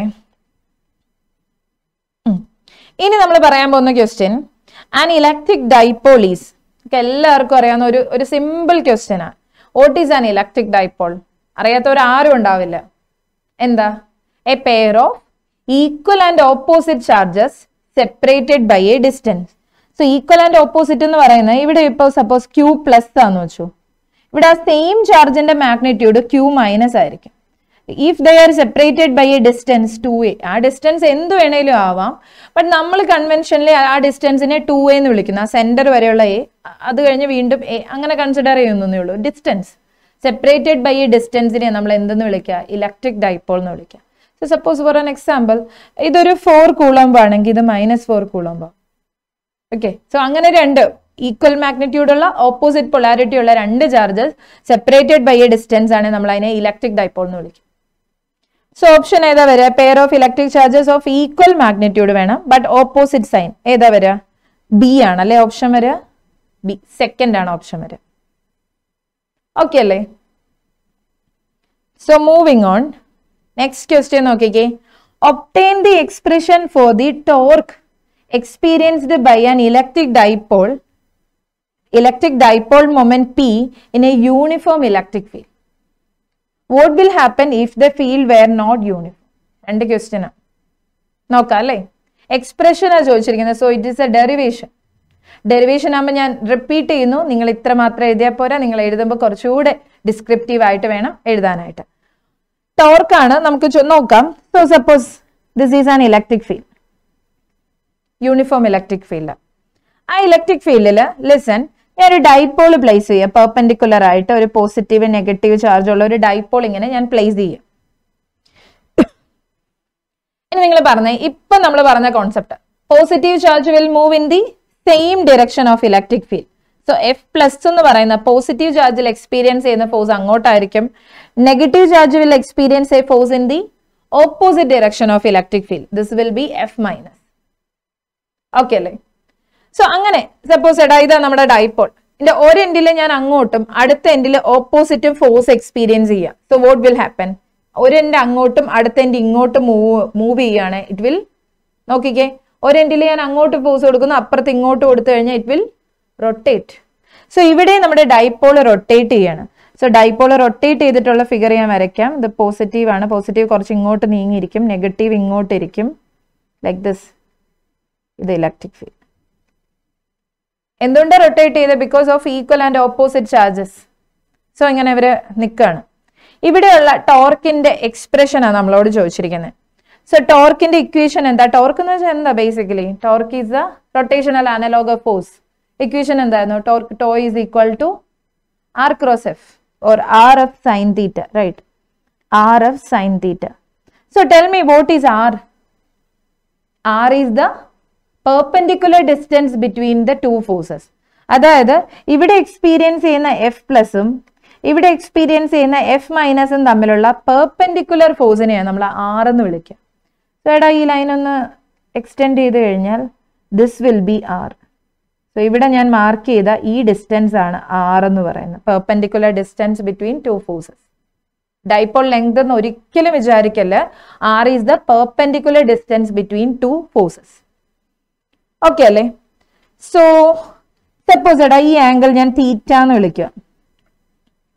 ഇനി നമ്മൾ പറയാൻ പോകുന്ന ക്വസ്റ്റ്യൻ ആൻ ഇലക്ട്രിക് ഡൈപോളീസ് നമുക്ക് എല്ലാവർക്കും അറിയാവുന്ന ഒരു ഒരു സിമ്പിൾ ക്വസ്റ്റ്യനാണ് what is an electric dipole അറിയാത്തവർ ആരും ഉണ്ടാവില്ല എന്താ a pair of equal and opposite charges separated by a distance so equal and opposite എന്ന് പറയുന്നത് ഇവിടെ ഇപ്പൊ സപ്പോസ് ക്യൂ പ്ലസ് ആണെന്ന് വെച്ചു ഇവിടെ ആ സെയിം ചാർജിന്റെ മാഗ്നിറ്റ്യൂഡ് ക്യൂ മൈനസ് ആയിരിക്കും if they are separated by a distance two A ആ ഡിസ്റ്റൻസ് എന്ത് വേണേലും ആവാം ബട്ട് നമ്മൾ കൺവെൻഷനിൽ ആ ഡിസ്റ്റൻസിനെ ടു എ എന്ന് വിളിക്കുന്നു ആ സെൻറ്റർ വരെയുള്ള എ അത് കഴിഞ്ഞ് വീണ്ടും എ അങ്ങനെ കൺസിഡർ ചെയ്യുന്നേ ഉള്ളൂ ഡിസ്റ്റൻസ് സെപ്പറേറ്റഡ് ബൈ എ ഡിസ്റ്റൻസിനെ നമ്മൾ എന്തെന്ന് വിളിക്കുക ഇലക്ട്രിക് ഡൈപ്പോൾ എന്ന് വിളിക്കുക so suppose for an example ഇതൊരു ഫോർ കൂളംബ് ആണെങ്കിൽ ഇത് minus four coulomb okay so അങ്ങനെ രണ്ട് ഈക്വൽ മാഗ്നിറ്റ്യൂഡ് ഉള്ള ഓപ്പോസിറ്റ് പൊളാരിറ്റി ഉള്ള രണ്ട് charges separated by a distance ആണ് നമ്മൾ അതിനെ ഇലക്ട്രിക് ഡൈപ്പോൾ എന്ന് വിളിക്കും സോ ഓപ്ഷൻ ഏതാ വരിക pair of electric charges of equal magnitude വേണം ബട്ട് ഓപ്പോസിറ്റ് സൈൻ ഏതാ വരിക ബി ആണ് അല്ലെ ഓപ്ഷൻ വരിക ബി സെക്കൻഡ് ആണ് ഓപ്ഷൻ വരിക ഓക്കെ അല്ലേ so moving on next question നോക്കിക്കേ obtain the expression for the torque experienced by an electric dipole electric dipole moment P in a uniform electric field what will happen if the field were not uniform രണ്ട് ക്വസ്റ്റ്യനാണ് നോക്കാം അല്ലേ എക്സ്പ്രഷനാണ് ചോദിച്ചിരിക്കുന്നത് so it is a derivation derivation ആകുമ്പോൾ ഞാൻ repeat ചെയ്യുന്നു നിങ്ങൾ ഇത്ര മാത്രം എഴുതിയാൽ പോരാ നിങ്ങൾ എഴുതുമ്പോൾ കുറച്ചുകൂടെ ഡിസ്ക്രിപ്റ്റീവ് ആയിട്ട് വേണം എഴുതാനായിട്ട് ടോർക്ക് ആണ് നമുക്ക് നോക്കാം so suppose this is an electric field uniform electric field ആ ഇലക്ട്രിക് ഫീൽഡിൽ ലിസൺ ഒരു ഡൈപോൾ പ്ലേസ് ചെയ്യുക പെർപെൻഡിക്കുലർ ആയിട്ട് ഒരു പോസിറ്റീവ് നെഗറ്റീവ് ചാർജ് ഉള്ള ഒരു ഡൈപോൾ ഇങ്ങനെ ഞാൻ പ്ലേസ് ചെയ്യും ഇനി നിങ്ങൾ പറഞ്ഞേ ഇപ്പൊ നമ്മൾ പറഞ്ഞ concept positive charge will move in the same direction of electric field so F plus എന്ന് പറയുന്ന പോസിറ്റീവ് ചാർജിൽ എക്സ്പീരിയൻസ് ചെയ്യുന്ന ഫോഴ്സ് അങ്ങോട്ടായിരിക്കും negative charge will experience a force in the opposite direction of electric field this will be F minus okay അല്ലേ so അങ്ങനെ suppose എടാ ഇതാ നമ്മുടെ ഡൈപ്പോൾ എന്റെ ഒരു എൻഡിൽ ഞാൻ അങ്ങോട്ടും അടുത്ത എൻഡിൽ ഓപ്പോസിറ്റ് ഫോഴ്സ് എക്സ്പീരിയൻസ് ചെയ്യാം സോ വോട്ട് വിൽ ഹാപ്പൻ ഒരു എൻഡ് അങ്ങോട്ടും അടുത്ത എൻഡ് ഇങ്ങോട്ടും മൂവ് മൂവ് ചെയ്യാണ് ഇറ്റ് വിൽ നോക്കിക്കേ ഒരു എൻഡിൽ ഞാൻ അങ്ങോട്ട് ഫോഴ്സ് കൊടുക്കുന്നു അപ്പുറത്ത് ഇങ്ങോട്ട് കൊടുത്തു കഴിഞ്ഞാൽ ഇറ്റ് വിൽ റൊട്ടേറ്റ് സോ ഇവിടെ നമ്മുടെ ഡൈപ്പോൾ റൊട്ടേറ്റ് ചെയ്യാണ് സോ ഡൈപ്പോൾ റൊട്ടേറ്റ് ചെയ്തിട്ടുള്ള ഫിഗർ ഞാൻ വരയ്ക്കാം ഇത് പോസിറ്റീവ് ആണ് പോസിറ്റീവ് കുറച്ച് ഇങ്ങോട്ട് നീങ്ങിയിരിക്കും നെഗറ്റീവ് ഇങ്ങോട്ടിരിക്കും ലൈക്ക് ദിസ് ഇത് ഇലക്ട്രിക് ഫീൽഡ് എന്തുകൊണ്ട് റൊട്ടേറ്റ് ചെയ്ത് because of equal and opposite charges so ഇങ്ങനെ ഇവർ നിൽക്കുകയാണ് ഇവിടെയുള്ള ടോർക്കിന്റെ എക്സ്പ്രഷനാണ് നമ്മളോട് ചോദിച്ചിരിക്കുന്നത് സോ ടോർക്കിന്റെ ഇക്വേഷൻ എന്താ ടോർക്ക് എന്ന് വെച്ചാൽ എന്താ basically torque is the rotational analog of force equation എന്തായിരുന്നു torque tau is equal to R cross F or R F sine theta right R F sine theta so tell me what is R R is the perpendicular distance between the two forces അതായത് ഇവിടെ experience ചെയ്യുന്ന F പ്ലസും ഇവിടെ experience ചെയ്യുന്ന F മൈനസും തമ്മിലുള്ള perpendicular ഫോഴ്സിനെയാണ് നമ്മൾ R എന്ന് വിളിക്കുക സോ എടാ ഈ ലൈൻ ഒന്ന് എക്സ്റ്റെൻഡ് ചെയ്ത് കഴിഞ്ഞാൽ this will be R so ഇവിടെ ഞാൻ മാർക്ക് ചെയ്ത ഈ ഡിസ്റ്റൻസ് ആണ് ആർ എന്ന് പറയുന്നത് perpendicular distance between two forces dipole length എന്ന് ഒരിക്കലും വിചാരിക്കല്ല R is the perpendicular distance between two forces okay അല്ലേ സോ സപ്പോസ് എടാ ഈ ആംഗിൾ ഞാൻ തീറ്റ എന്ന് വിളിക്കുക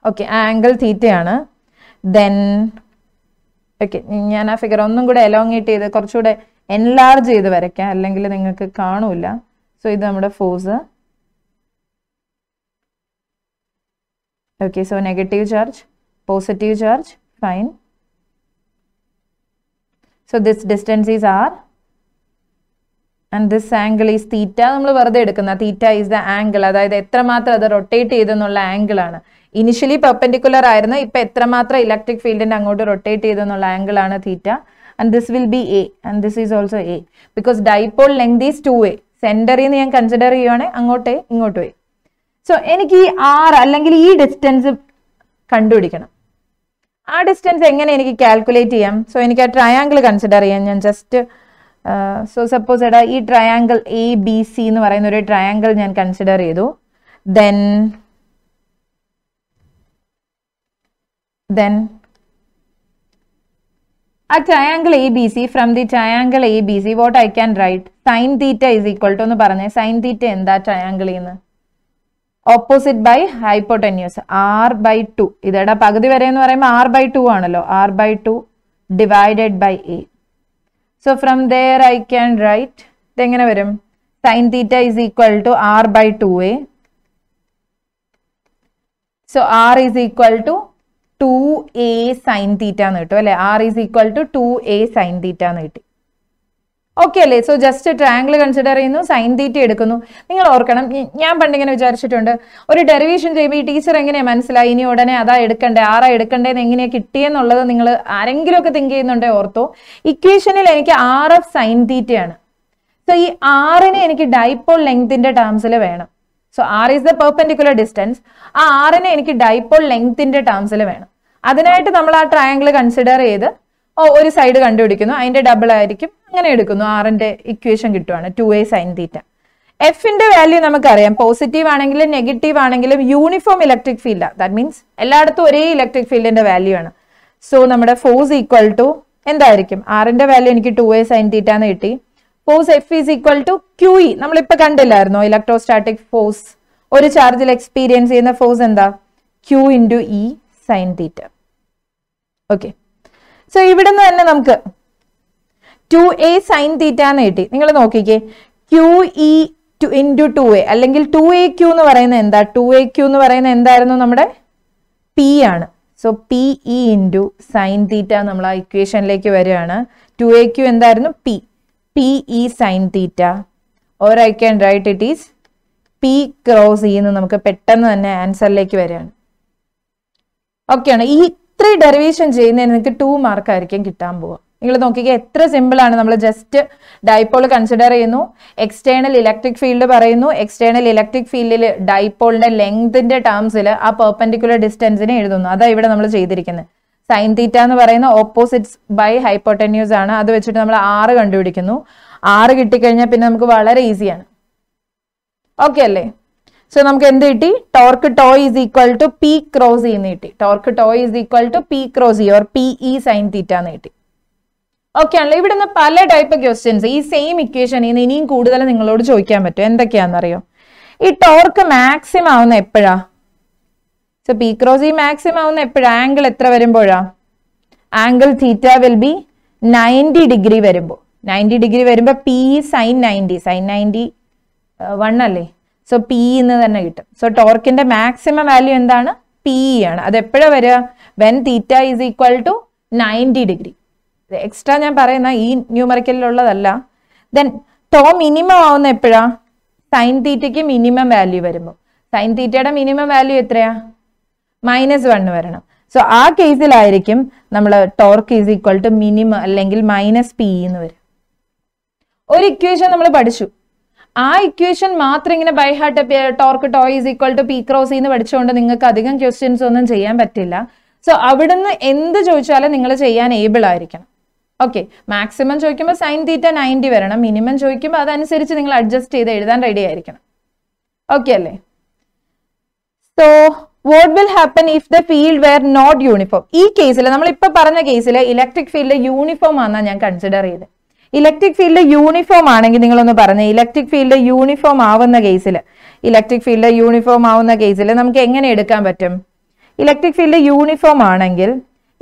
ഓക്കെ ആംഗിൾ തീറ്റയാണ് ദെൻ ഓക്കെ ഞാൻ ആ ഫിഗർ ഒന്നും കൂടെ എലോങ്ങേറ്റ് ചെയ്ത് കുറച്ചുകൂടെ എൻലാർജ് ചെയ്ത് വരയ്ക്കാം അല്ലെങ്കിൽ നിങ്ങൾക്ക് കാണൂല സോ ഇത് നമ്മുടെ force okay so negative charge positive charge fine so this distances R and this angle is theta നമ്മൾ വെറുതെ എടുക്കുന്ന തീറ്റ ഈസ് ദ ആംഗിൾ അതായത് എത്രമാത്രം അത് റൊട്ടേറ്റ് ചെയ്തെന്നുള്ള ആംഗിൾ ആണ് ഇനിഷ്യലി പെർപ്പൻഡിക്കുലർ ആയിരുന്നു ഇപ്പൊ എത്രമാത്രം ഇലക്ട്രിക് ഫീൽഡിന്റെ അങ്ങോട്ട് റൊട്ടേറ്റ് ചെയ്തെന്നുള്ള ആംഗിൾ ആണ് theta and this will be A and this is also A because dipole length is two A സെന്ററിൽ നിന്ന് ഞാൻ കൺസിഡർ ചെയ്യുവാണെങ്കിൽ അങ്ങോട്ടേ ഇങ്ങോട്ട് പോയി സോ എനിക്ക് ഈ ആർ അല്ലെങ്കിൽ ഈ ഡിസ്റ്റൻസ് കണ്ടുപിടിക്കണം ആ ഡിസ്റ്റൻസ് എങ്ങനെ എനിക്ക് കാൽക്കുലേറ്റ് ചെയ്യാം സോ എനിക്ക് ആ ട്രയാങ്കിൾ കൺസിഡർ ചെയ്യാം ഞാൻ ജസ്റ്റ് സോ സപ്പോസ് എടാ ഈ ട്രയാങ്കിൾ എ ബി സി എന്ന് പറയുന്ന ഒരു ട്രയാങ്കിൾ ഞാൻ കൺസിഡർ ചെയ്തു ദെൻ ദെൻ ആ triangle A B C from the triangle A B C what I can write sine theta is equal to എന്ന് പറഞ്ഞേ സൈൻ തീറ്റ എന്താ ട്രയാങ്കിളിൽ നിന്ന് opposite by hypotenuse R by two ഇതേടാ പകുതി വരെ എന്ന് പറയുമ്പോൾ ആർ ബൈ ടു ആണല്ലോ R by two divided by A so from there I can write ഇതെങ്ങനെ വരും sine theta is equal to R by to A so R is equal to two A sine theta എന്ന് കിട്ടും അല്ലെ R is equal to two A sine theta എന്ന് കിട്ടി okay അല്ലേ so just triangle consider ചെയ്യുന്നു sine theta എടുക്കുന്നു നിങ്ങൾ ഓർക്കണം ഞാൻ പണ്ടിങ്ങനെ വിചാരിച്ചിട്ടുണ്ട് ഒരു ഡെറിവേഷൻ ചെയ്യുമ്പോൾ ഈ ടീച്ചർ എങ്ങനെയാണ് മനസ്സിലായി ഇനി ഉടനെ അതാ എടുക്കണ്ടേ ആറാ എടുക്കണ്ടേന്ന് എങ്ങനെയാണ് കിട്ടിയെന്നുള്ളത് നിങ്ങൾ ആരെങ്കിലുമൊക്കെ തിങ്ക് ചെയ്യുന്നുണ്ടേ ഓർത്തോ ഇക്വേഷനിൽ എനിക്ക് ആർ എഫ് സൈൻ തീറ്റയാണ് സോ ഈ ആറിനെ എനിക്ക് ഡൈപ്പോൾ ലെങ്തിന്റെ ടേംസിൽ വേണം so R is the perpendicular distance ആ ആറിനെ എനിക്ക് ഡൈപ്പോൾ ലെങ്തിന്റെ ടേംസിൽ വേണം അതിനായിട്ട് നമ്മൾ ആ ട്രയാങ്കിൾ കൺസിഡർ ചെയ്ത് ഓ ഒരു സൈഡ് കണ്ടുപിടിക്കുന്നു അതിന്റെ ഡബിൾ ആയിരിക്കും അങ്ങനെ എടുക്കുന്നു ആറിന്റെ ഇക്വേഷൻ കിട്ടുവാണ് ടു എ സൈൻ തീറ്റ എഫിന്റെ വാല്യൂ നമുക്കറിയാം പോസിറ്റീവ് ആണെങ്കിലും നെഗറ്റീവ് ആണെങ്കിലും uniform electric field that means എല്ലായിടത്തും ഒരേ ഇലക്ട്രിക് ഫീൽഡിന്റെ വാല്യൂ ആണ് സോ നമ്മുടെ ഫോഴ്സ് ഈക്വൽ ടു എന്തായിരിക്കും ആറിന്റെ വാല്യൂ എനിക്ക് ടു എ സൈൻ തീറ്റ എന്ന് കിട്ടി force F is equal to Q E നമ്മളിപ്പോ കണ്ടില്ലായിരുന്നു ഇലക്ട്രോസ്റ്റാറ്റിക് ഫോഴ്സ് ഒരു ചാർജിൽ എക്സ്പീരിയൻസ് ചെയ്യുന്ന ഫോഴ്സ് എന്താ Q into E sine theta okay so ഇവിടെ നിന്ന് തന്നെ നമുക്ക് ടു എ സൈൻ തീറ്റ എന്ന് കിട്ടി നിങ്ങൾ നോക്കിക്കേ Q E two into two A അല്ലെങ്കിൽ ടു എ ക്യൂ എന്ന് പറയുന്നത് എന്താ ടു എ ക്യൂ എന്ന് പറയുന്നത് എന്തായിരുന്നു നമ്മുടെ പി ആണ് so P E into sine theta നമ്മൾ ആ ഇക്വേഷനിലേക്ക് വരികയാണ് ടു എ ക്യൂ എന്തായിരുന്നു P P E sine theta or I can write it is P cross E എന്ന് നമുക്ക് പെട്ടെന്ന് തന്നെ ആൻസറിലേക്ക് വരികയാണ് ഓക്കെയാണ് ഈ ത്രീ ഡെറിവേഷൻ ചെയ്യുന്നതിന് നിങ്ങൾക്ക് ടു മാർക്കായിരിക്കും കിട്ടാൻ പോവുക നിങ്ങൾ നോക്കിക്കുക എത്ര സിമ്പിളാണ് നമ്മൾ ജസ്റ്റ് ഡൈപോൾ കൺസിഡർ ചെയ്യുന്നു എക്സ്റ്റേണൽ ഇലക്ട്രിക് ഫീൽഡ് പറയുന്നു എക്സ്റ്റേണൽ ഇലക്ട്രിക് ഫീൽഡിൽ ഡൈപോളിന്റെ ലെങ്തിന്റെ ടേംസിൽ ആ പെർപെൻഡിക്കുലർ ഡിസ്റ്റൻസിനെ എഴുതുന്നു അതാ ഇവിടെ നമ്മൾ ചെയ്തിരിക്കുന്നത് സൈൻ തീറ്റ എന്ന് പറയുന്ന ഓപ്പോസിറ്റ്സ് ബൈ ഹൈപ്പോട്ടന്യൂസ് ആണ് അത് വെച്ചിട്ട് നമ്മൾ ആറ് കണ്ടുപിടിക്കുന്നു ആറ് കിട്ടിക്കഴിഞ്ഞാൽ പിന്നെ നമുക്ക് വളരെ ഈസിയാണ് ഓക്കെ അല്ലേ സോ നമുക്ക് എന്ത് കിട്ടി torque tau is equal to P cross ഇന്ന് കിട്ടി torque tau is equal to P cross E or P E sine theta എന്ന് കിട്ടി ഓക്കെ ആണല്ലോ ഇവിടെ നിന്ന് പല ടൈപ്പ് ക്വസ്റ്റ്യൻസ് ഈ സെയിം ഇക്വേഷൻ ഇന്ന് ഇനിയും കൂടുതൽ നിങ്ങളോട് ചോദിക്കാൻ പറ്റും അറിയോ ഈ ടോർക്ക് മാക്സിമം ആവുന്ന എപ്പോഴാ so P cross E maximum ആവുന്ന എപ്പോഴാ ആംഗിൾ എത്ര വരുമ്പോഴാ angle theta will be ninety degree വരുമ്പോൾ നയൻറ്റി ഡിഗ്രി വരുമ്പോൾ P E sine ninety sine ninety one അല്ലേ സോ പി എന്ന് തന്നെ കിട്ടും സോ ടോർക്കിന്റെ മാക്സിമം വാല്യൂ എന്താണ് പി ആണ് അത് എപ്പോഴാ വരിക when theta is equal to ninety degree extra ഞാൻ പറയുന്ന ഈ ന്യൂമറിക്കലിലുള്ളതല്ല ദെൻ ടോ മിനിമം ആവുന്ന എപ്പോഴാ സൈൻ തീറ്റയ്ക്ക് മിനിമം വാല്യൂ വരുമ്പോൾ സൈൻ തീറ്റയുടെ മിനിമം വാല്യൂ എത്രയാ മൈനസ് വൺ വരണം സോ ആ കേസിലായിരിക്കും നമ്മൾ torque is equal to minimum അല്ലെങ്കിൽ മൈനസ് പി എന്ന് വരും ഒരു ഇക്വേഷൻ നമ്മൾ പഠിച്ചു ആ ഇക്വേഷൻ മാത്രം ഇങ്ങനെ by heart torque tau is equal to P cross എന്ന് പഠിച്ചുകൊണ്ട് നിങ്ങൾക്ക് അധികം ക്വസ്റ്റ്യൻസ് ഒന്നും ചെയ്യാൻ പറ്റില്ല സോ അവിടുന്ന് എന്ത് ചോദിച്ചാലും നിങ്ങൾ ചെയ്യാൻ ഏബിൾ ആയിരിക്കണം ഓക്കെ മാക്സിമം ചോദിക്കുമ്പോൾ സൈൻ തീറ്റ നയൻറ്റി വരണം മിനിമം ചോദിക്കുമ്പോൾ അതനുസരിച്ച് നിങ്ങൾ അഡ്ജസ്റ്റ് ചെയ്ത് എഴുതാൻ റെഡി ആയിരിക്കണം ഓക്കെ അല്ലേ so what will happen if the field were not uniform ഈ കേസിൽ നമ്മൾ ഇപ്പൊ പറഞ്ഞ കേസിൽ ഇലക്ട്രിക് ഫീൽഡ് യൂണിഫോം ആണെന്നാണ് ഞാൻ കൺസിഡർ ചെയ്തത് ഇലക്ട്രിക് ഫീൽഡ് യൂണിഫോം ആണെങ്കിൽ നിങ്ങളൊന്ന് പറഞ്ഞു ഇലക്ട്രിക് ഫീൽഡ് യൂണിഫോം ആവുന്ന കേസിൽ ഇലക്ട്രിക് ഫീൽഡ് യൂണിഫോം ആവുന്ന കേസിൽ നമുക്ക് എങ്ങനെ എടുക്കാൻ പറ്റും ഇലക്ട്രിക് ഫീൽഡ് യൂണിഫോം ആണെങ്കിൽ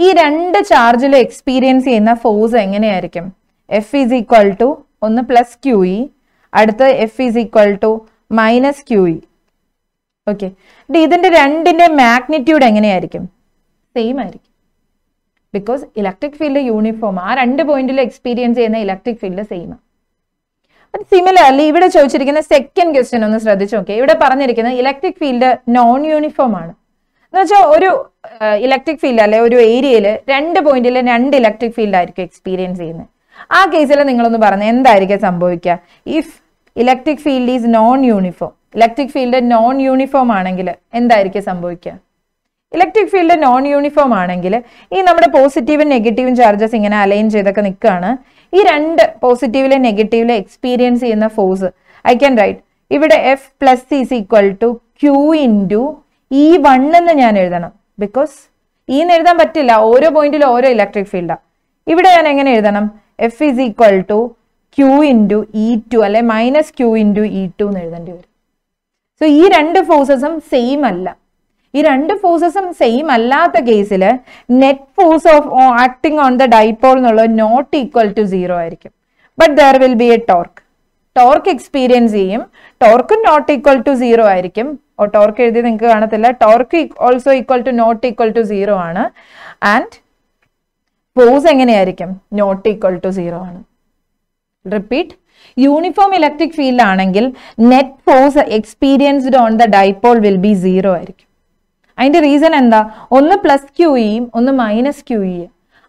ഈ രണ്ട് ചാർജിൽ എക്സ്പീരിയൻസ് ചെയ്യുന്ന ഫോഴ്സ് എങ്ങനെയായിരിക്കും എഫ് ഈസ് ഈക്വൽ ടു ഒന്ന് പ്ലസ് ക്യു ഇ അടുത്ത് F is equal to minus Q E okay ഇതിന്റെ രണ്ടിന്റെ മാഗ്നിറ്റ്യൂഡ് എങ്ങനെയായിരിക്കും സെയിം ആയിരിക്കും ബിക്കോസ് ഇലക്ട്രിക് ഫീൽഡ് യൂണിഫോം ആ രണ്ട് പോയിന്റിൽ എക്സ്പീരിയൻസ് ചെയ്യുന്ന ഇലക്ട്രിക് ഫീൽഡ് സെയിം അത് സിമിലർലി ഇവിടെ ചോദിച്ചിരിക്കുന്ന സെക്കൻഡ് ക്വസ്റ്റ്യൻ ഒന്ന് ശ്രദ്ധിച്ചു നോക്കിയാൽ ഇവിടെ പറഞ്ഞിരിക്കുന്നത് ഇലക്ട്രിക് ഫീൽഡ് നോൺ യൂണിഫോം ആണ് എന്ന് വെച്ചാൽ ഒരു ഇലക്ട്രിക് ഫീൽഡ് അല്ലെ ഒരു ഏരിയയിൽ രണ്ട് പോയിന്റിൽ രണ്ട് ഇലക്ട്രിക് ഫീൽഡ് ആയിരിക്കും എക്സ്പീരിയൻസ് ചെയ്യുന്നത് ആ കേസിൽ നിങ്ങളൊന്ന് പറഞ്ഞു എന്തായിരിക്കും സംഭവിക്കുക if electric field is non uniform electric field non uniform ആണെങ്കിൽ എന്തായിരിക്കും സംഭവിക്കുക ഇലക്ട്രിക് ഫീൽഡ് നോൺ യൂണിഫോം ആണെങ്കിൽ ഈ നമ്മുടെ പോസിറ്റീവും നെഗറ്റീവും ചാർജസ് ഇങ്ങനെ അലൈൻ ചെയ്തൊക്കെ നിൽക്കുകയാണ് ഈ രണ്ട് പോസിറ്റീവിലെ നെഗറ്റീവിലെ എക്സ്പീരിയൻസ് ചെയ്യുന്ന ഫോഴ്സ് ഐ ക്യാൻ റൈറ്റ് ഇവിടെ F plus is equal to Q two E one എന്ന് ഞാൻ എഴുതണം ബിക്കോസ് ഈ എന്ന് എഴുതാൻ പറ്റില്ല ഓരോ പോയിന്റിലും ഓരോ ഇലക്ട്രിക് ഫീൽഡാണ് ഇവിടെ ഞാൻ എങ്ങനെ എഴുതണം F is equal to Q two E two അല്ലെ minus Q two E two എന്ന് എഴുതേണ്ടി വരും സോ ഈ രണ്ട് ഫോഴ്സസും സെയിം അല്ല ഈ രണ്ട് ഫോഴ്സസും സെയിം അല്ലാത്ത കേസിൽ net force of acting on the dipole എന്നുള്ളത് നോട്ട് ഈക്വൽ ടു സീറോ ആയിരിക്കും but there will be a torque torque experience ചെയ്യും ടോർക്കും നോട്ട് ഈക്വൽ ടു സീറോ ആയിരിക്കും ഓ ടോർക്ക് എഴുതി നിങ്ങൾക്ക് കാണത്തില്ല torque also equal to not equal to zero ആണ് ആൻഡ് ഫോഴ്സ് എങ്ങനെയായിരിക്കും നോട്ട് ഈക്വൽ ടു സീറോ ആണ് റിപ്പീറ്റ് യൂണിഫോം ഇലക്ട്രിക് ഫീൽഡ് ആണെങ്കിൽ net force experienced on the dipole will be zero ആയിരിക്കും അതിന്റെ റീസൺ എന്താ ഒന്ന് പ്ലസ് ക്യു ഇയും ഒന്ന് മൈനസ് ക്യു ഇ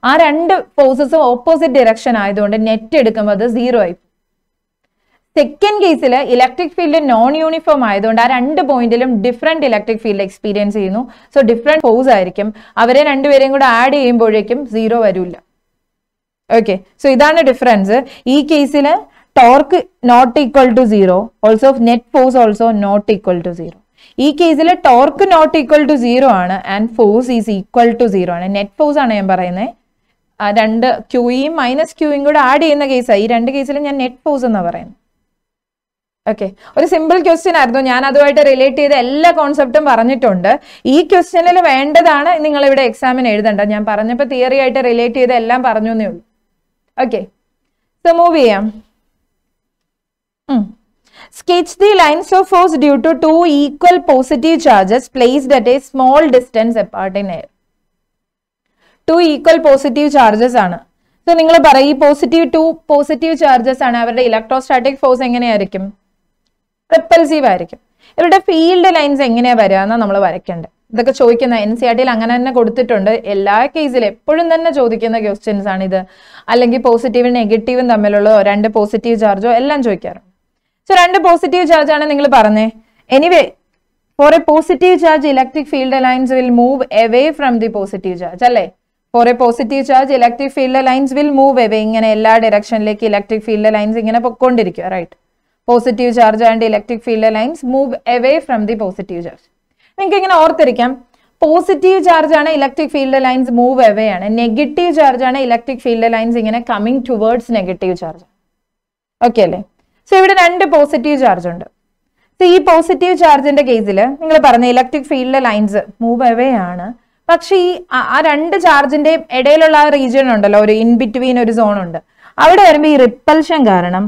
ആ രണ്ട് ഫോഴ്സസും ഓപ്പോസിറ്റ് ഡിറക്ഷൻ ആയതുകൊണ്ട് നെറ്റ് എടുക്കുമ്പോൾ അത് സീറോ ആയി സെക്കൻഡ് കേസിൽ ഇലക്ട്രിക് ഫീൽഡ് നോൺ യൂണിഫോം ആയതുകൊണ്ട് ആ രണ്ട് പോയിന്റിലും ഡിഫറെന്റ് ഇലക്ട്രിക് ഫീൽഡ് എക്സ്പീരിയൻസ് ചെയ്യുന്നു സോ ഡിഫറെന്റ് ഫോഴ്സ് ആയിരിക്കും അവരെ രണ്ടുപേരെയും കൂടെ ആഡ് ചെയ്യുമ്പോഴേക്കും സീറോ വരില്ല ഓക്കെ സോ ഇതാണ് ഡിഫറൻസ് ഈ കേസിൽ torque not equal to zero also net force also not equal to zero ഈ കേസിൽ torque not equal to zero ആണ് and force is equal to zero ആണ് നെറ്റ് ഫോഴ്സ് ആണ് ഞാൻ പറയുന്നത് രണ്ട് ക്യൂയും മൈനസ് ക്യൂയും കൂടെ ആഡ് ചെയ്യുന്ന കേസാണ് ഈ രണ്ട് കേസിലും ഞാൻ നെറ്റ് ഫോഴ്സ് എന്നാണ് പറയുന്നത് ഓക്കെ ഒരു സിമ്പിൾ ക്വസ്റ്റ്യൻ ആയിരുന്നു ഞാൻ അതുമായിട്ട് റിലേറ്റ് ചെയ്ത എല്ലാ കോൺസെപ്റ്റും പറഞ്ഞിട്ടുണ്ട് ഈ ക്വസ്റ്റ്യനിൽ വേണ്ടതാണ് നിങ്ങൾ ഇവിടെ എക്സാമിന് എഴുതണ്ട ഞാൻ പറഞ്ഞപ്പോൾ തിയറി ആയിട്ട് റിലേറ്റ് ചെയ്ത എല്ലാം പറഞ്ഞു എന്നേ ഉള്ളൂ ഓക്കെ സോ മൂവ് ചെയ്യാം sketch the lines of force due to two equal positive charges placed at a small distance apart in air two equal positive charges ആണ് സോ നിങ്ങൾ പറയും ഈ പോസിറ്റീവ് ടു പോസിറ്റീവ് ചാർജസ് ആണ് അവരുടെ electrostatic force എങ്ങനെയായിരിക്കും repulsive ആയിരിക്കും ഇവരുടെ field lines എങ്ങനെയാണ് വരിക എന്നാണ് നമ്മൾ വരയ്ക്കേണ്ടത് ഇതൊക്കെ ചോദിക്കുന്ന എൻ സി ആർ ടിയിൽ അങ്ങനെ തന്നെ കൊടുത്തിട്ടുണ്ട് എല്ലാ കേസിലും എപ്പോഴും തന്നെ ചോദിക്കുന്ന ക്വസ്റ്റ്യൻസ് ആണ് ഇത് അല്ലെങ്കിൽ പോസിറ്റീവും നെഗറ്റീവും തമ്മിലുള്ള രണ്ട് പോസിറ്റീവ് ചാർജോ എല്ലാം ചോദിക്കാറുണ്ട് സോ രണ്ട് പോസിറ്റീവ് ചാർജ് ആണ് നിങ്ങൾ പറഞ്ഞേ anyway for a positive charge electric field lines will move away from the positive charge അല്ലേ for a positive charge electric field lines will move away ഇങ്ങനെ എല്ലാ ഡയറക്ഷനിലേക്ക് ഇലക്ട്രിക് ഫീൽഡ് ലൈൻസ് ഇങ്ങനെ പൊക്കോണ്ടിരിക്കുക right positive charge and electric field lines move away from the positive charge നിങ്ങൾക്ക് ഇങ്ങനെ ഓർത്തിരിക്കാം positive charge ആണ് electric field lines move away ആണ് നെഗറ്റീവ് ചാർജ് ആണ് ഇലക്ട്രിക് ഫീൽഡ് ലൈൻസ് ഇങ്ങനെ coming towards negative charge okay അല്ലേ സോ ഇവിടെ രണ്ട് പോസിറ്റീവ് ചാർജ് ഉണ്ട് സോ ഈ പോസിറ്റീവ് ചാർജിന്റെ കേസിൽ നിങ്ങൾ പറഞ്ഞ ഇലക്ട്രിക് ഫീൽഡിലെ ലൈൻസ് മൂവ് അവേ ആണ് പക്ഷേ ഈ ആ രണ്ട് ചാർജിന്റെയും ഇടയിലുള്ള ആ റീജിയൻ ഉണ്ടല്ലോ ഒരു ഇൻ ബിറ്റ്വീൻ ഒരു സോൺ ഉണ്ട് അവിടെ വരുമ്പോൾ ഈ റിപ്പൽഷൻ കാരണം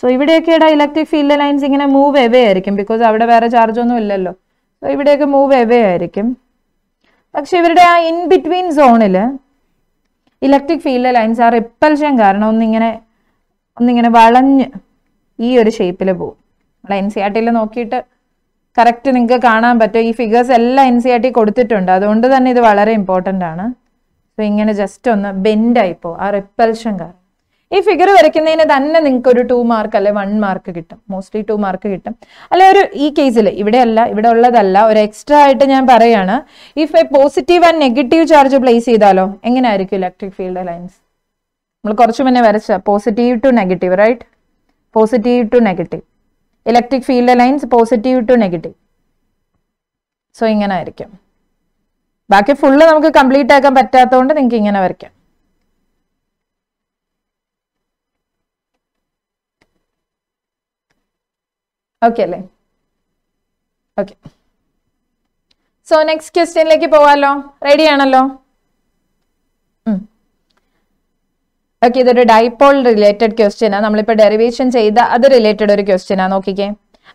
സോ ഇവിടെയൊക്കെ ഇടാ ഇലക്ട്രിക് ഫീൽഡ് ലൈൻസ് ഇങ്ങനെ മൂവ് എവേ ആയിരിക്കും ബിക്കോസ് അവിടെ വേറെ ചാർജ് ഒന്നും ഇല്ലല്ലോ സോ ഇവിടെയൊക്കെ മൂവ് എവേ ആയിരിക്കും പക്ഷെ ഇവരുടെ ആ ഇൻ ബിറ്റ്വീൻ സോണില് ഇലക്ട്രിക് ഫീൽഡ് ലൈൻസ് ആ റിപ്പൽഷൻ കാരണം ഒന്നിങ്ങനെ ഒന്നിങ്ങനെ വളഞ്ഞ് ഈ ഒരു ഷേപ്പിൽ പോകും നമ്മൾ എൻ സി ആർ e ടിയിൽ നോക്കിയിട്ട് കറക്റ്റ് നിങ്ങൾക്ക് കാണാൻ പറ്റും ഈ ഫിഗേഴ്സ് എല്ലാം എൻ സി ആർ ടി കൊടുത്തിട്ടുണ്ട് അതുകൊണ്ട് തന്നെ ഇത് വളരെ ഇമ്പോർട്ടൻ്റ് ആണ് സോ ഇങ്ങനെ ജസ്റ്റ് ഒന്ന് ബെൻഡായി പോകും ആ റിപ്പൽഷൻ കാരണം ഈ ഫിഗർ വരയ്ക്കുന്നതിന് തന്നെ നിങ്ങൾക്ക് ഒരു ടു മാർക്ക് അല്ലെ വൺ മാർക്ക് കിട്ടും മോസ്റ്റ്ലി ടു മാർക്ക് കിട്ടും അല്ലെ ഒരു ഈ കേസിൽ ഇവിടെ അല്ല ഇവിടെ ഉള്ളതല്ല ഒരു എക്സ്ട്രാ ആയിട്ട് ഞാൻ പറയാണ് if a positive and negative charge place ചെയ്താലോ എങ്ങനെയായിരിക്കും ഇലക്ട്രിക് ഫീൽഡ് ലൈൻസ് നമ്മൾ കുറച്ച് മുന്നേ വരച്ച positive to negative right positive to negative electric field lines positive to negative so ഇങ്ങനെ ആയിരിക്കും ബാക്കി ഫുള്ള് നമുക്ക് കംപ്ലീറ്റ് ആക്കാൻ പറ്റാത്തതുകൊണ്ട് നിങ്ങൾക്ക് ഇങ്ങനെ വരയ്ക്കാം ഓക്കെ അല്ലേ ഓക്കെ സോ നെക്സ്റ്റ് ക്വസ്റ്റ്യനിലേക്ക് പോവാലോ റെഡി ആണല്ലോ ഓക്കെ ഇതൊരു ഡൈപോൾ റിലേറ്റഡ് ക്വസ്റ്റ്യൻ ആണ് നമ്മളിപ്പോൾ ഡെറിവേഷൻ ചെയ്ത അത് റിലേറ്റഡ് ഒരു ക്വസ്റ്റ്യൻ ആണ് നോക്കിക്കേ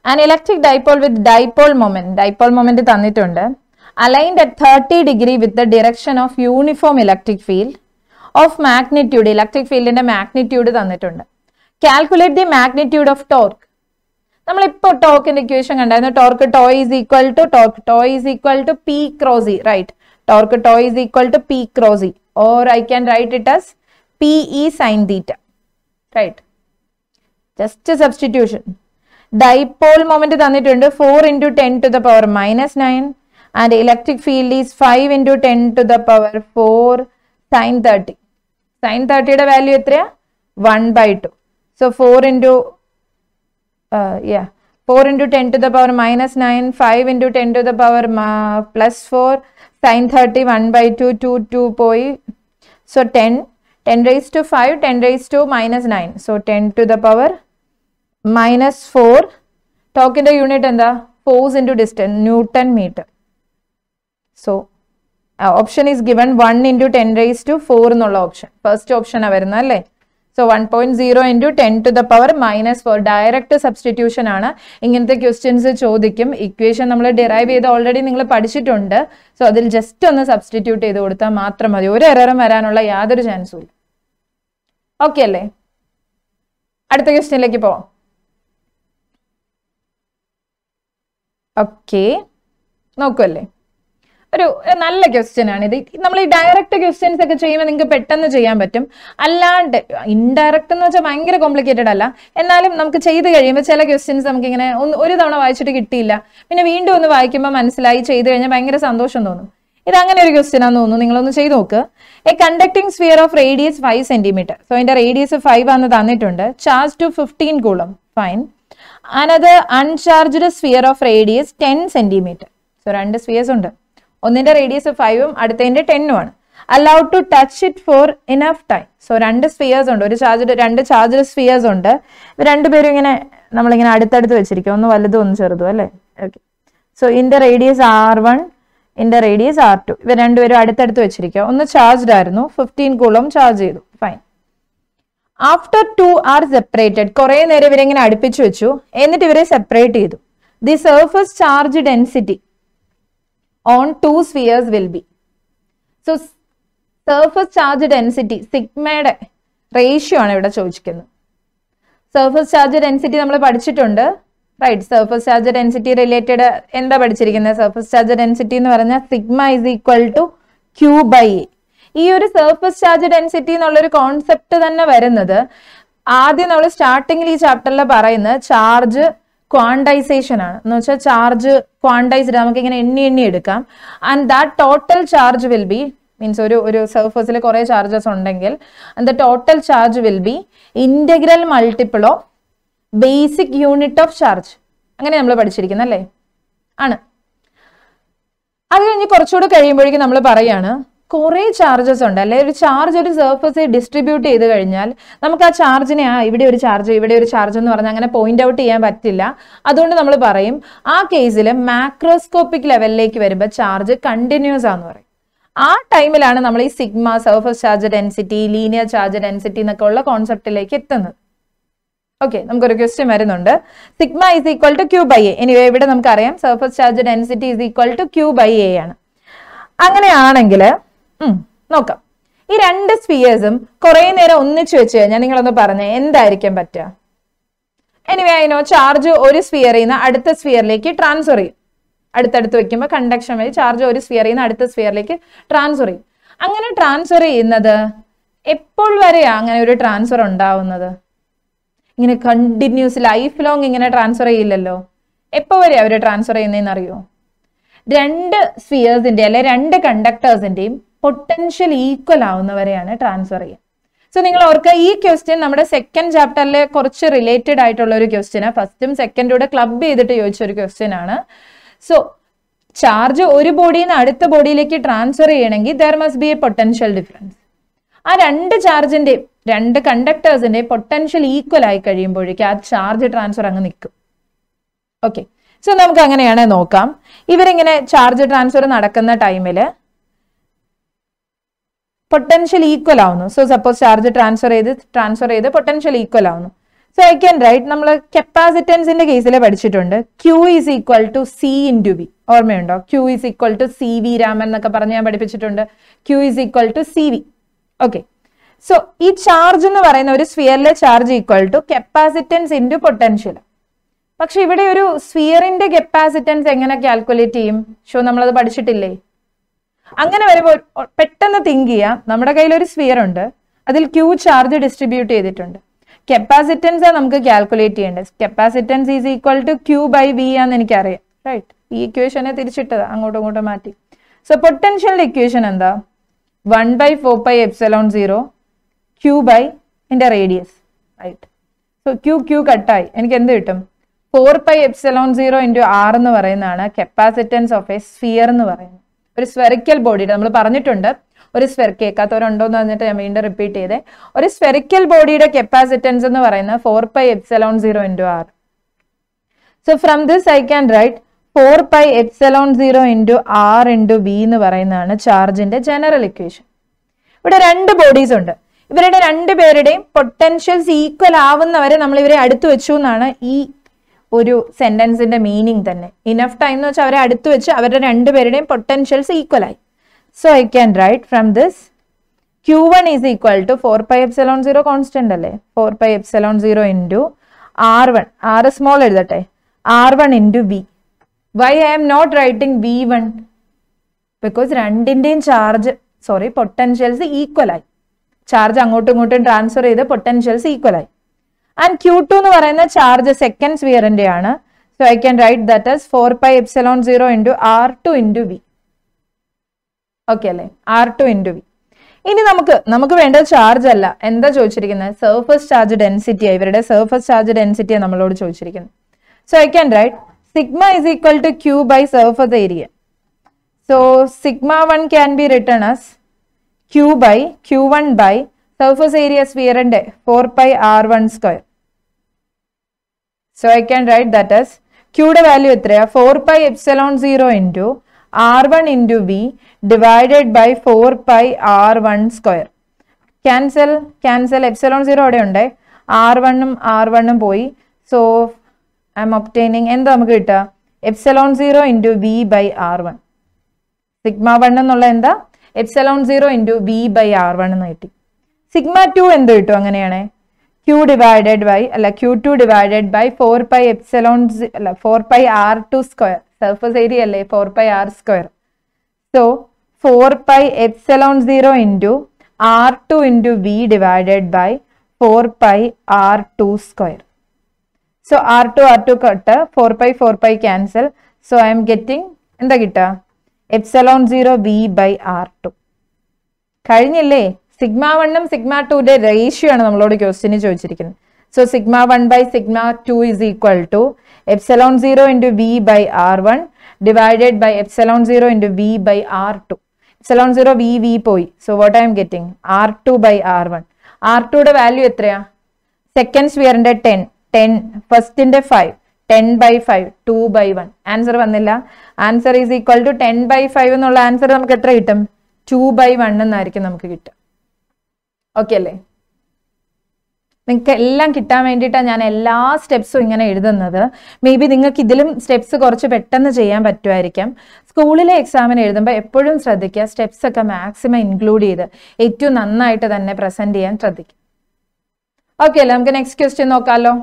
an electric dipole with dipole moment dipole moment തന്നിട്ടുണ്ട് aligned at thirty degree with the direction of uniform electric field of magnitude electric ഫീൽഡിന്റെ മാഗ്നിറ്റ്യൂഡ് തന്നിട്ടുണ്ട് calculate the magnitude of torque നമ്മളിപ്പോ ടോക്കിന്റെ ഇക്വേഷൻ കണ്ടായിരുന്നു torque tau is equal to torque tau is equal to P cross E right torque tau is equal to P cross E or I can write it as PE sine theta, right? Just a substitution. Dipole moment തന്നിട്ടുണ്ട് 4 into 10 to the power minus 9 and electric field is 5 into 10 to the power 4 sine 30. Sine 30 the value is 1 by 2. So 4 into, uh, yeah, 4 into 10 to the power minus 9, 5 into 10 to the power plus 4, sine 30 1 by 2, 2, 2 So 10 10 raised to 5, 10 raised to minus 9. So, 10 to the power minus 4. Talk in the unit and the force into distance, Newton meter. So, uh, option is given 1 into 10 raised to 4 in the option. First option is available. So one point zero into ten to the power minus four direct substitution ആണ് ഇങ്ങനത്തെ questions ചോദിക്കും equation നമ്മൾ derive ചെയ്ത് already നിങ്ങൾ പഠിച്ചിട്ടുണ്ട് so അതിൽ just ഒന്ന് substitute ചെയ്ത് കൊടുത്താൽ മാത്രം മതി ഒരു എററും വരാനുള്ള യാതൊരു ചാൻസും ഇല്ല ഓക്കെ അല്ലേ അടുത്ത ക്വസ്റ്റ്യനിലേക്ക് പോവാം ഓക്കെ നോക്കുമല്ലേ ഒരു നല്ല ക്വസ്റ്റ്യൻ ആണ് ഇത് നമ്മൾ ഈ ഡയറക്റ്റ് ക്വസ്റ്റ്യൻസ് ഒക്കെ ചെയ്യുമ്പോൾ നിങ്ങൾക്ക് പെട്ടെന്ന് ചെയ്യാൻ പറ്റും അല്ലാണ്ട് ഇൻഡയറക്റ്റ് എന്ന് വെച്ചാൽ ഭയങ്കര കോംപ്ലിക്കേറ്റഡ് അല്ല എന്നാലും നമുക്ക് ചെയ്ത് കഴിയുമ്പോൾ ചില ക്വസ്റ്റ്യൻസ് നമുക്കിങ്ങനെ ഒന്ന് ഒരു തവണ വായിച്ചിട്ട് കിട്ടിയില്ല പിന്നെ വീണ്ടും ഒന്ന് വായിക്കുമ്പോൾ മനസ്സിലായി ചെയ്ത് കഴിഞ്ഞാൽ ഭയങ്കര സന്തോഷം തോന്നും ഇത് അങ്ങനെ ഒരു ക്വസ്റ്റ്യൻ ആണെന്ന് തോന്നുന്നു നിങ്ങളൊന്ന് ചെയ്ത് നോക്ക് a conducting sphere of radius five centimetre so അതിന്റെ റേഡിയസ് ഫൈവ് ആണെന്ന് തന്നിട്ടുണ്ട് charge to fifteen coulomb fine another uncharged sphere of radius ten centimetre so രണ്ട് സ്ഫിയേഴ്സ് ഉണ്ട് ഒന്നിന്റെ റേഡിയസ് ഫൈവും അടുത്തതിന്റെ ടെന്നും ആണ് allowed to touch it for enough time so രണ്ട് സ്ഫിയേഴ്സ് ഉണ്ട് ഒരു ചാർജ് രണ്ട് ചാർജ് സ്ഫിയേഴ്സ് ഉണ്ട് രണ്ടുപേരും ഇങ്ങനെ നമ്മളിങ്ങനെ അടുത്തടുത്ത് വെച്ചിരിക്കും ഒന്ന് വലുതും ഒന്ന് ചെറുതും അല്ലേ ഓക്കെ സോ ഇന്റെ റേഡിയസ് ആർ വൺ ഇന്റെ റേഡിയസ് ആർ ടു ഇവ രണ്ടുപേരും അടുത്തടുത്ത് വെച്ചിരിക്കുക ഒന്ന് ചാർജ്ഡ് ആയിരുന്നു ഫിഫ്റ്റീൻ കൂളം ചാർജ് ചെയ്തു fine after two are separated കുറെ നേരം ഇവരെങ്ങനെ അടുപ്പിച്ചു വെച്ചു എന്നിട്ട് ഇവരെ സെപ്പറേറ്റ് ചെയ്തു the surface charge density on two spheres will be. So, surface charge density സിഗ്മയുടെ റേഷ്യോ ആണ് ഇവിടെ ചോദിക്കുന്നത് സർഫസ് ചാർജ് ഡെൻസിറ്റി നമ്മൾ പഠിച്ചിട്ടുണ്ട് right surface charge density related എന്താ പഠിച്ചിരിക്കുന്നത് സർഫസ് ചാർജ് ഡെൻസിറ്റി എന്ന് പറഞ്ഞാൽ sigma is equal to Q by A ഈ ഒരു സർഫസ് ചാർജ് ഡെൻസിറ്റി എന്നുള്ളൊരു കോൺസെപ്റ്റ് തന്നെ വരുന്നത് ആദ്യം നമ്മൾ സ്റ്റാർട്ടിങ്ങിൽ ഈ ചാപ്റ്ററിൽ പറയുന്നത് ചാർജ് ക്വാണ്ടൈസേഷൻ ആണ് എന്ന് വെച്ചാൽ ചാർജ് ക്വാണ്ടൈസ്ഡ് നമുക്ക് ഇങ്ങനെ എണ്ണി എണ്ണി എടുക്കാം and that total charge will be means ഒരു ഒരു സർഫസിൽ കുറേ ചാർജസ് ഉണ്ടെങ്കിൽ and the total charge will be integral multiple of basic unit of charge അങ്ങനെ നമ്മൾ പഠിച്ചിരിക്കുന്നല്ലേ ആണ് അത് കഴിഞ്ഞ് കുറച്ചുകൂടെ കഴിയുമ്പോഴേക്കും നമ്മൾ പറയാണ് കുറെ ചാർജസ് ഉണ്ട് അല്ലെ ഒരു ചാർജ് ഒരു സർഫസ് ഡിസ്ട്രിബ്യൂട്ട് ചെയ്ത് കഴിഞ്ഞാൽ നമുക്ക് ആ ചാർജിനെ ആ ഇവിടെ ഒരു ചാർജ് ഇവിടെ ഒരു ചാർജ് എന്ന് പറഞ്ഞാൽ അങ്ങനെ പോയിന്റ് ഔട്ട് ചെയ്യാൻ പറ്റില്ല അതുകൊണ്ട് നമ്മൾ പറയും ആ കേസിൽ മാക്രോസ്കോപ്പിക് ലെവലിലേക്ക് വരുമ്പോൾ ചാർജ് കണ്ടിന്യൂസ് ആന്ന് പറയും ആ ടൈമിലാണ് നമ്മൾ ഈ sigma surface charge density linear charge density എന്നൊക്കെ ഉള്ള കോൺസെപ്റ്റിലേക്ക് എത്തുന്നത് ഓക്കെ നമുക്കൊരു ക്വസ്റ്റ്യൻ വരുന്നുണ്ട് sigma is equal to Q by A ഇനി ഇവിടെ നമുക്കറിയാം surface charge density is equal to Q by A ആണ് അങ്ങനെയാണെങ്കിൽ നോക്കാം ഈ രണ്ട് സ്ഫിയേഴ്സും കുറെ നേരം ഒന്നിച്ചു വെച്ച് കഴിഞ്ഞാൽ നിങ്ങളൊന്ന് പറഞ്ഞേ എന്തായിരിക്കും പറ്റുക എനിവേ അതിനോ ചാർജ് ഒരു സ്ഫിയറിൽ നിന്ന് അടുത്ത സ്ഫിയറിലേക്ക് ട്രാൻസ്ഫർ ചെയ്യും അടുത്തടുത്ത് വെക്കുമ്പോൾ കണ്ടക്ഷൻ വഴി ചാർജ് ഒരു സ്ഫിയറിൽ നിന്ന് അടുത്ത സ്ഫിയറിലേക്ക് ട്രാൻസ്ഫർ ചെയ്യും അങ്ങനെ ട്രാൻസ്ഫർ ചെയ്യുന്നത് എപ്പോൾ വരെയാണ് അങ്ങനെ ഒരു ട്രാൻസ്ഫർ ഉണ്ടാവുന്നത് ഇങ്ങനെ കണ്ടിന്യൂസ് ലൈഫ് ലോങ് ഇങ്ങനെ ട്രാൻസ്ഫർ ചെയ്യില്ലല്ലോ എപ്പോൾ വരെ അവർ ട്രാൻസ്ഫർ ചെയ്യുന്നതെന്ന് അറിയോ രണ്ട് സ്ഫിയേഴ്സിൻ്റെ അല്ലെ രണ്ട് കണ്ടക്ടേഴ്സിൻ്റെയും പൊട്ടൻഷ്യൽ ഈക്വൽ ആവുന്നവരെയാണ് ട്രാൻസ്ഫർ ചെയ്യുക സോ നിങ്ങൾ ഓർക്കുക ഈ ക്വസ്റ്റ്യൻ നമ്മുടെ സെക്കൻഡ് ചാപ്റ്ററിലെ കുറച്ച് റിലേറ്റഡ് ആയിട്ടുള്ള ഒരു ക്വസ്റ്റ്യനാണ് ഫസ്റ്റും സെക്കൻഡൂടെ ക്ലബ് ചെയ്തിട്ട് ചോദിച്ച ഒരു ക്വസ്റ്റ്യൻ ആണ് സോ ചാർജ് ഒരു ബോഡിയിൽ നിന്ന് അടുത്ത ബോഡിയിലേക്ക് ട്രാൻസ്ഫർ ചെയ്യണമെങ്കിൽ there must be a potential difference ആ രണ്ട് ചാർജിന്റെയും രണ്ട് കണ്ടക്ടേഴ്സിന്റെയും പൊട്ടൻഷ്യൽ ഈക്വൽ ആയി കഴിയുമ്പോഴേക്കും ആ ചാർജ് ട്രാൻസ്ഫർ അങ്ങ് നിൽക്കും ഓക്കെ സോ നമുക്ക് അങ്ങനെയാണ് നോക്കാം ഇവരിങ്ങനെ ചാർജ് ട്രാൻസ്ഫർ നടക്കുന്ന ടൈമില് പൊട്ടൻഷ്യൽ ഈക്വൽ ആവുന്നു സോ സപ്പോസ് ചാർജ് ട്രാൻസ്ഫർ ചെയ്ത് ട്രാൻസ്ഫർ ചെയ്ത് പൊട്ടൻഷ്യൽ ഈക്വൽ ആവുന്നു സോ ഐ ക്യാൻ റൈറ്റ് നമ്മൾ കപ്പാസിറ്റൻസിന്റെ കേസിൽ പഠിച്ചിട്ടുണ്ട് Q is equal to C into B ഓർമ്മയുണ്ടോ Q is equal to C V Raman എന്നൊക്കെ പറഞ്ഞ് ഞാൻ പഠിപ്പിച്ചിട്ടുണ്ട് Q is equal to C V okay so ഈ ചാർജ് എന്ന് പറയുന്ന ഒരു സ്ഫിയറിലെ charge equal to capacitance into potential പക്ഷെ ഇവിടെ ഒരു സ്ഫിയറിന്റെ കപ്പാസിറ്റൻസ് എങ്ങനെ കാൽക്കുലേറ്റ് ചെയ്യും ഷോ നമ്മളത് പഠിച്ചിട്ടില്ലേ അങ്ങനെ വരുമ്പോൾ പെട്ടെന്ന് തിങ്ക് ചെയ്യാം നമ്മുടെ കയ്യിൽ ഒരു സ്ഫിയർ ഉണ്ട് അതിൽ ക്യൂ ചാർജ് ഡിസ്ട്രിബ്യൂട്ട് ചെയ്തിട്ടുണ്ട് കപ്പാസിറ്റൻസ് നമുക്ക് കാൽക്കുലേറ്റ് ചെയ്യേണ്ടത് capacitance is equal to Q by V ആണെന്ന് എനിക്കറിയാം റൈറ്റ് ഈ ഇക്വേഷനെ തിരിച്ചിട്ടത് അങ്ങോട്ടും ഇങ്ങോട്ടും മാറ്റി സോ പൊട്ടൻഷ്യൽ ഇക്വേഷൻ എന്താ one by four by epsilon zero Q by എന്റെ radius right so Q Q കട്ടായി എനിക്ക് എന്ത് കിട്ടും four pi epsilon zero into R എന്ന് പറയുന്നതാണ് കപ്പാസിറ്റൻസ് ഓഫ് എ സ്ഫിയർ എന്ന് പറയുന്നത് ഒരു സ്ഫെറിക്കൽ ബോഡിയുടെ നമ്മൾ പറഞ്ഞിട്ടുണ്ട് ഒരു സ്ഫെർ കേൾക്കാത്തവരുണ്ടോ എന്ന് പറഞ്ഞിട്ട് ഞാൻ വീണ്ടും റിപ്പീറ്റ് ചെയ്തേ ഒരു സ്ഫെറിക്കൽ ബോഡിയുടെ കെപ്പാസിറ്റൻസ് എന്ന് പറയുന്നത് four pi epsilon zero into R so from this I can write four pi epsilon zero into R into B എന്ന് പറയുന്നതാണ് ചാർജിന്റെ ജനറൽ ഇക്വേഷൻ ഇവിടെ രണ്ട് ബോഡീസ് ഉണ്ട് ഇവരുടെ രണ്ടുപേരുടെയും പൊട്ടൻഷ്യൽസ് ഈക്വൽ ആവുന്നവരെ നമ്മൾ ഇവരെ അടുത്ത് വെച്ചു എന്നാണ് ഈ ഒരു സെന്റൻസിന്റെ മീനിങ് തന്നെ ഇനഫ് ടൈം എന്ന് വെച്ചാൽ അവരെ അടുത്ത് വെച്ച് അവരുടെ രണ്ടുപേരുടെയും പൊട്ടൻഷ്യൽസ് ഈക്വലായി so I can write from this Q one is equal to four pi epsilon zero constant അല്ലേ four pi epsilon zero into R one R small എഴുതട്ടെ R one into V why I'm not writing V one because രണ്ടിൻ്റെയും ചാർജ് sorry potentials ഈക്വലായി ചാർജ് അങ്ങോട്ടും ഇങ്ങോട്ടും transfer ചെയ്ത് potentials ഈക്വലായി ആൻഡ് ക്യൂ ടു എന്ന് പറയുന്ന ചാർജ് സെക്കൻഡ് സ്വിയറിന്റെ ആണ് so I can write that is four pi epsilon zero into R two into V okay അല്ലേ ആർ ടു ഇൻറ്റു വി ഇനി നമുക്ക് നമുക്ക് വേണ്ടത് ചാർജ് അല്ല എന്താ ചോദിച്ചിരിക്കുന്നത് സർഫസ് ചാർജ് ഡെൻസിറ്റിയാണ് ഇവരുടെ സർഫസ് ചാർജ് ഡെൻസിറ്റിയാണ് നമ്മളോട് ചോദിച്ചിരിക്കുന്നത് so I can write sigma is equal to Q by surface area so sigma one can be written as Q by Q one by surface area സ്പിയറിന്റെ four pi R one square so I can write that is ക്യൂടെ value എത്രയാ four pi epsilon zero into R one into B divided by four pi R one square cancel cancel epsilon zero അവിടെ ഉണ്ടേ R വണ്ണും R വണ്ണും പോയി so I M obtaining എന്താ നമുക്ക് കിട്ടുക epsilon zero into B by R one sigma one എന്നുള്ള എന്താ epsilon zero into B by R one എന്ന് കിട്ടി സിഗ്മ ടു എന്ത് കിട്ടും അങ്ങനെയാണ് ക്യൂ ഡിവൈഡഡ് ബൈ അല്ല Q two divided by four pi epsilon അല്ല four pi R two square surface area അല്ലേ four pi R square so four pi epsilon zero into R two into V divided by four pi R two square so R two R two cut four pi four pi cancel so I'm getting എന്താ കിട്ടുക epsilon zero V by R two കഴിഞ്ഞില്ലേ sigma വണ്ണും sigma ടുവിൻ്റെ ratio ആണ് നമ്മളോട് ക്വസ്റ്റ്യന് ചോദിച്ചിരിക്കുന്നത് so sigma one by sigma two is equal to epsilon zero into V by R one divided by epsilon zero into V by R two epsilon zero V V പോയി so what I'm getting R to by R one R ടുയുടെ value എത്രയാ second സ്വിയറിന്റെ ten ten ഫസ്റ്റിന്റെ five ten by five two by one answer വന്നില്ല answer is equal to ten by five എന്നുള്ള answer നമുക്ക് എത്ര കിട്ടും to by one എന്നായിരിക്കും നമുക്ക് കിട്ടുക ഓക്കെ അല്ലേ നിങ്ങൾക്ക് എല്ലാം കിട്ടാൻ വേണ്ടിയിട്ടാണ് ഞാൻ എല്ലാ സ്റ്റെപ്സും ഇങ്ങനെ എഴുതുന്നത് മേ ബി നിങ്ങൾക്ക് ഇതിലും സ്റ്റെപ്സ് കുറച്ച് പെട്ടെന്ന് ചെയ്യാൻ പറ്റുമായിരിക്കാം സ്കൂളിലെ എക്സാമിന് എഴുതുമ്പോൾ എപ്പോഴും ശ്രദ്ധിക്കുക സ്റ്റെപ്സ് ഒക്കെ മാക്സിമം ഇൻക്ലൂഡ് ചെയ്ത് ഏറ്റവും നന്നായിട്ട് തന്നെ പ്രസന്റ് ചെയ്യാൻ ശ്രദ്ധിക്കും ഓക്കെ അല്ലേ നമുക്ക് നെക്സ്റ്റ് ക്വസ്റ്റ്യൻ നോക്കാമല്ലോ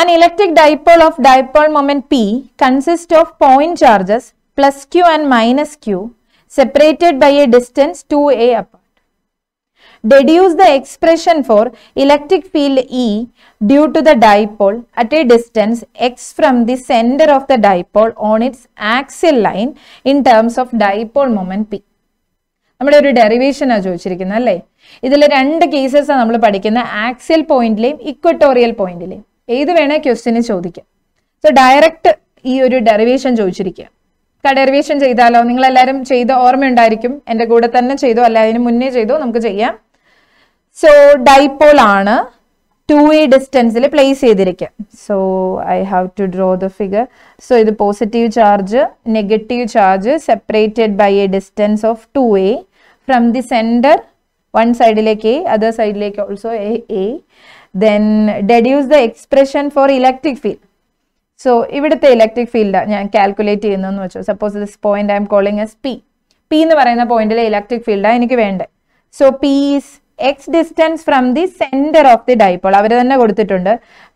an electric dipole of dipole moment P consist of point charges plus Q and minus Q separated by a distance 2a apart. Deduce the expression for electric field E due to the dipole at a distance x from the center of the dipole on its axial line in terms of dipole moment P. നമ്മുടെ ഒരു derivation ആണ് ചോദിച്ചിരിക്കുന്നത് അല്ലേ ഇതിൽ രണ്ട് cases ആണ് നമ്മൾ പഠിക്കുന്നത് ആക്സിയൽ പോയിന്റിലെയും ഇക്വട്ടോറിയൽ പോയിന്റിലെയും ഏത് വേണേൽ ക്വസ്റ്റ്യന് ചോദിക്കാം സോ ഡയറക്റ്റ് ഈ ഒരു ഡെറിവേഷൻ ചോദിച്ചിരിക്കുക ഡെറിവേഷൻ ചെയ്താലോ നിങ്ങളെല്ലാവരും ചെയ്ത് ഓർമ്മയുണ്ടായിരിക്കും എൻ്റെ കൂടെ തന്നെ ചെയ്തോ അല്ല അതിന് മുന്നേ ചെയ്തോ നമുക്ക് ചെയ്യാം സോ ഡൈപോൾ ആണ് ടു എ ഡിസ്റ്റൻസിൽ പ്ലേസ് ചെയ്തിരിക്കുക so I have to draw the figure so ഇത് positive charge negative charge separated by a distance of two A from the centre one സൈഡിലേക്ക് എ അതർ സൈഡിലേക്ക് also a and deduce the expression for electric field so ഇവിടുത്തെ electric field ഞാൻ calculate ചെയ്യുന്നതെന്ന് വെച്ചു suppose this point I'm calling as P P എന്ന് പറയുന്ന പോയിന്റിലെ electric ഫീൽഡാണ് എനിക്ക് വേണ്ടത് so P is X distance from the centre of the dipole അവർ തന്നെ കൊടുത്തിട്ടുണ്ട്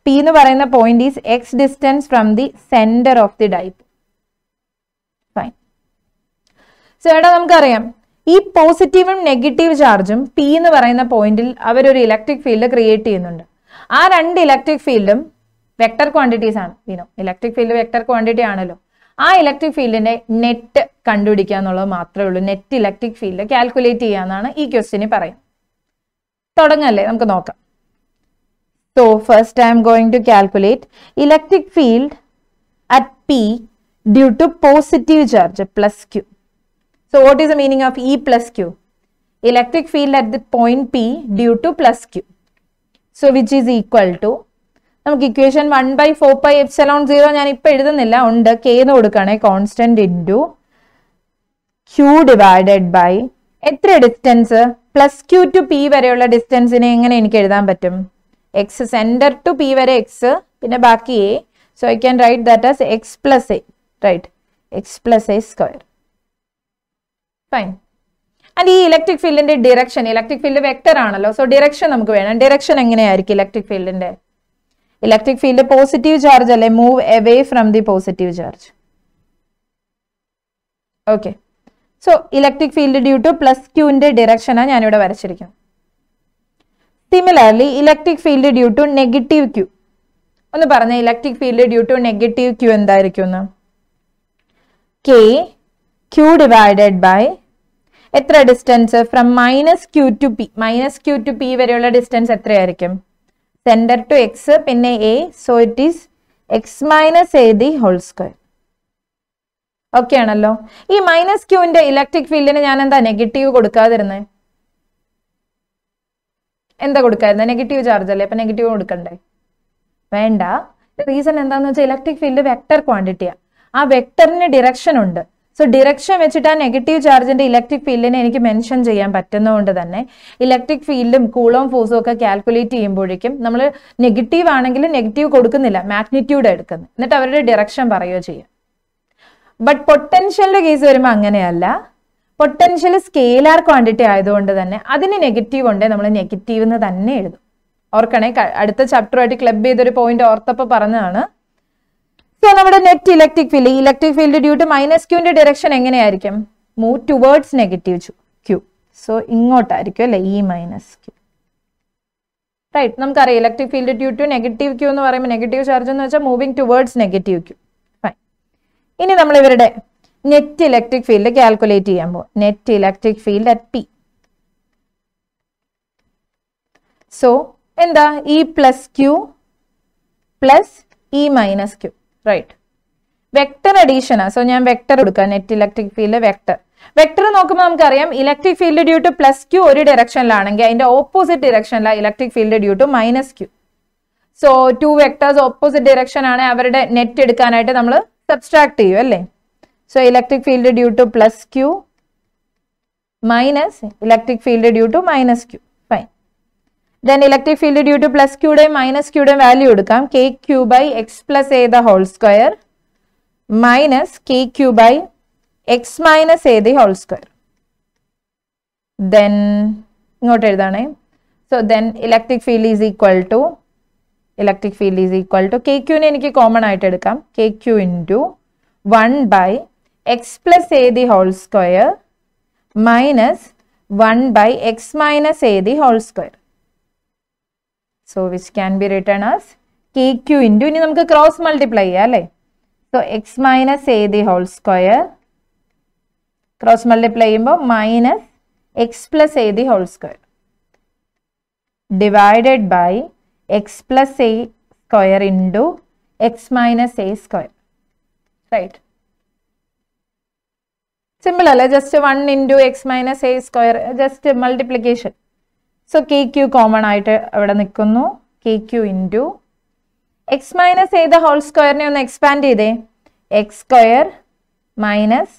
പി എന്ന് പറയുന്ന point is X distance from the centre of the dipole fine so ഏട്ടാ നമുക്കറിയാം ഈ പോസിറ്റീവും നെഗറ്റീവ് ചാർജും പി എന്ന് പറയുന്ന പോയിന്റിൽ അവരൊരു ഇലക്ട്രിക് ഫീൽഡ് ക്രിയേറ്റ് ചെയ്യുന്നുണ്ട് ആ രണ്ട് ഇലക്ട്രിക് ഫീൽഡും വെക്ടർ ക്വാണ്ടിറ്റീസ് ആണ് വിനോ ഇലക്ട്രിക് ഫീൽഡ് വെക്ടർ ക്വാണ്ടിറ്റി ആണല്ലോ ആ ഇലക്ട്രിക് ഫീൽഡിന്റെ നെറ്റ് കണ്ടുപിടിക്കുക എന്നുള്ളത് മാത്രമേ ഉള്ളൂ നെറ്റ് ഇലക്ട്രിക് ഫീൽഡ് കാൽക്കുലേറ്റ് ചെയ്യുക എന്നാണ് ഈ ക്വസ്റ്റിനെ പറയാം തുടങ്ങല്ലേ നമുക്ക് നോക്കാം so first I'm going to calculate electric field at P due to positive charge plus Q so what is the meaning of E plus Q electric field at the point P due to plus Q so which is equal to നമുക്ക് equation one by four by epsilon zero ഞാൻ ഇപ്പൊ എഴുതുന്നില്ല ഉണ്ട് K എന്ന് കൊടുക്കണേ constant into Q divided by എത്ര distance plus Q to P വരെയുള്ള ഡിസ്റ്റൻസിനെ എങ്ങനെ എനിക്ക് എഴുതാൻ പറ്റും എക്സ് സെന്റർ ടു പി വരെ എക്സ് പിന്നെ ബാക്കി A so I can write that as X plus A right X plus A square fine and ഈ ഇലക്ട്രിക് ഫീൽഡിന്റെ ഡിറക്ഷൻ ഇലക്ട്രിക് ഫീൽഡ് വെക്ടർ ആണല്ലോ സോ ഡിറക്ഷൻ നമുക്ക് വേണം ഡിറക്ഷൻ എങ്ങനെയായിരിക്കും ഇലക്ട്രിക് ഫീൽഡിന്റെ ഇലക്ട്രിക് ഫീൽഡ് പോസിറ്റീവ് ചാർജ് അല്ലേ move away from the positive charge okay so electric field due to plus ക്യൂവിൻ്റെ ഡിറക്ഷനാണ് ഞാനിവിടെ വരച്ചിരിക്കുന്നത് similarly electric field due to negative Q ഒന്ന് പറഞ്ഞ electric field due to negative Q എന്തായിരിക്കും K Q divided by എത്ര distance from minus Q to P minus Q to P വരെയുള്ള distance എത്രയായിരിക്കും centre to X പിന്നെ A so it is X minus A the whole square okay ആണല്ലോ ഈ minus ക്യൂവിന്റെ electric ഫീൽഡിന് ഞാൻ എന്താ negative കൊടുക്കാതിരുന്നേ എന്താ കൊടുക്കാതിരുന്നേ നെഗറ്റീവ് ചാർജ് അല്ലേ അപ്പൊ നെഗറ്റീവ് കൊടുക്കണ്ടേ വേണ്ട റീസൺ എന്താന്ന് വെച്ചാൽ ഇലക്ട്രിക് ഫീൽഡ് വെക്ടർ ക്വാണ്ടിറ്റിയാണ് ആ വെക്ടറിന് ഡിറക്ഷൻ ഉണ്ട് സോ ഡിറക്ഷൻ വെച്ചിട്ട് ആ നെഗറ്റീവ് ചാർജിന്റെ ഇലക്ട്രിക് ഫീൽഡിനെ എനിക്ക് മെൻഷൻ ചെയ്യാൻ പറ്റുന്നതുകൊണ്ട് തന്നെ ഇലക്ട്രിക് ഫീൽഡും കൂളോം ഫോഴ്സും ഒക്കെ കാൽക്കുലേറ്റ് ചെയ്യുമ്പോഴേക്കും നമ്മൾ നെഗറ്റീവ് ആണെങ്കിൽ നെഗറ്റീവ് കൊടുക്കുന്നില്ല മാഗ്നിറ്റ്യൂഡ് എടുക്കുന്നു എന്നിട്ട് അവരുടെ ഡിറക്ഷൻ പറയുകയോ ചെയ്യാം ബട്ട് പൊട്ടൻഷ്യലിന്റെ കേസ് വരുമ്പോൾ അങ്ങനെയല്ല പൊട്ടൻഷ്യൽ സ്കെയിലാർ ക്വാണ്ടിറ്റി ആയതുകൊണ്ട് തന്നെ അതിന് നെഗറ്റീവ് ഉണ്ട് നമ്മൾ നെഗറ്റീവ് എന്ന് തന്നെ എഴുതും ഓർക്കണേ അടുത്ത ചാപ്റ്ററുമായിട്ട് ക്ലബ് ചെയ്തൊരു പോയിന്റ് ഓർത്തപ്പോൾ പറഞ്ഞതാണ് സോ നമ്മുടെ net electric field electric field due to minus ക്യൂന്റെ ഡയറക്ഷൻ എങ്ങനെയായിരിക്കും move towards negative Q so ഇങ്ങോട്ടായിരിക്കും അല്ലെ ഇ മൈനസ് ക്യൂ റൈറ്റ് നമുക്കറിയാം electric field due to negative Q എന്ന് പറയുമ്പോൾ നെഗറ്റീവ് ചാർജ് എന്ന് വെച്ചാൽ moving towards negative Q fine ഇനി നമ്മൾ ഇവരുടെ നെറ്റ് ഇലക്ട്രിക് ഫീൽഡ് കാൽക്കുലേറ്റ് ചെയ്യാൻ പോകും net electric field at P so എന്താ E plus Q plus E minus Q right vector അഡീഷനാ so ഞാൻ വെക്ടർ കൊടുക്കാം net electric field vector vector നോക്കുമ്പോൾ നമുക്കറിയാം electric field due to plus Q ഒരു ഡയറക്ഷനിലാണെങ്കിൽ അതിന്റെ ഓപ്പോസിറ്റ് ഡയറക്ഷനിലാണ് electric field due to minus Q so two vectors opposite direction ആണ് അവരുടെ നെറ്റ് എടുക്കാനായിട്ട് നമ്മൾ സബ്സ്ട്രാക്ട് ചെയ്യും അല്ലേ so electric field due to plus Q minus electric field due to minus Q then electric field due to plus ക്യൂടെ minus ക്യൂടെ value എടുക്കാം K Q by X plus A the whole square minus K Q by X minus A the whole square then ഇങ്ങോട്ട് എഴുതാണേ so then electric field is equal to electric field is equal to K ക്യൂവിനെ എനിക്ക് common ആയിട്ട് എടുക്കാം K Q into one by X plus A the whole square minus one by X minus A the whole square So which can be written as kq into ini namukku cross multiply alle so x minus a the whole square cross multiply cheyumbo minus x plus a the whole square divided by x plus a square into x minus a square right simple alle just 1 into x minus a square just multiplication so K Q common ആയിട്ട് അവിടെ നിൽക്കുന്നു K Q into X minus ചെയ്ത whole സ്ക്വയറിനെ ഒന്ന് expand ചെയ്തേ X square minus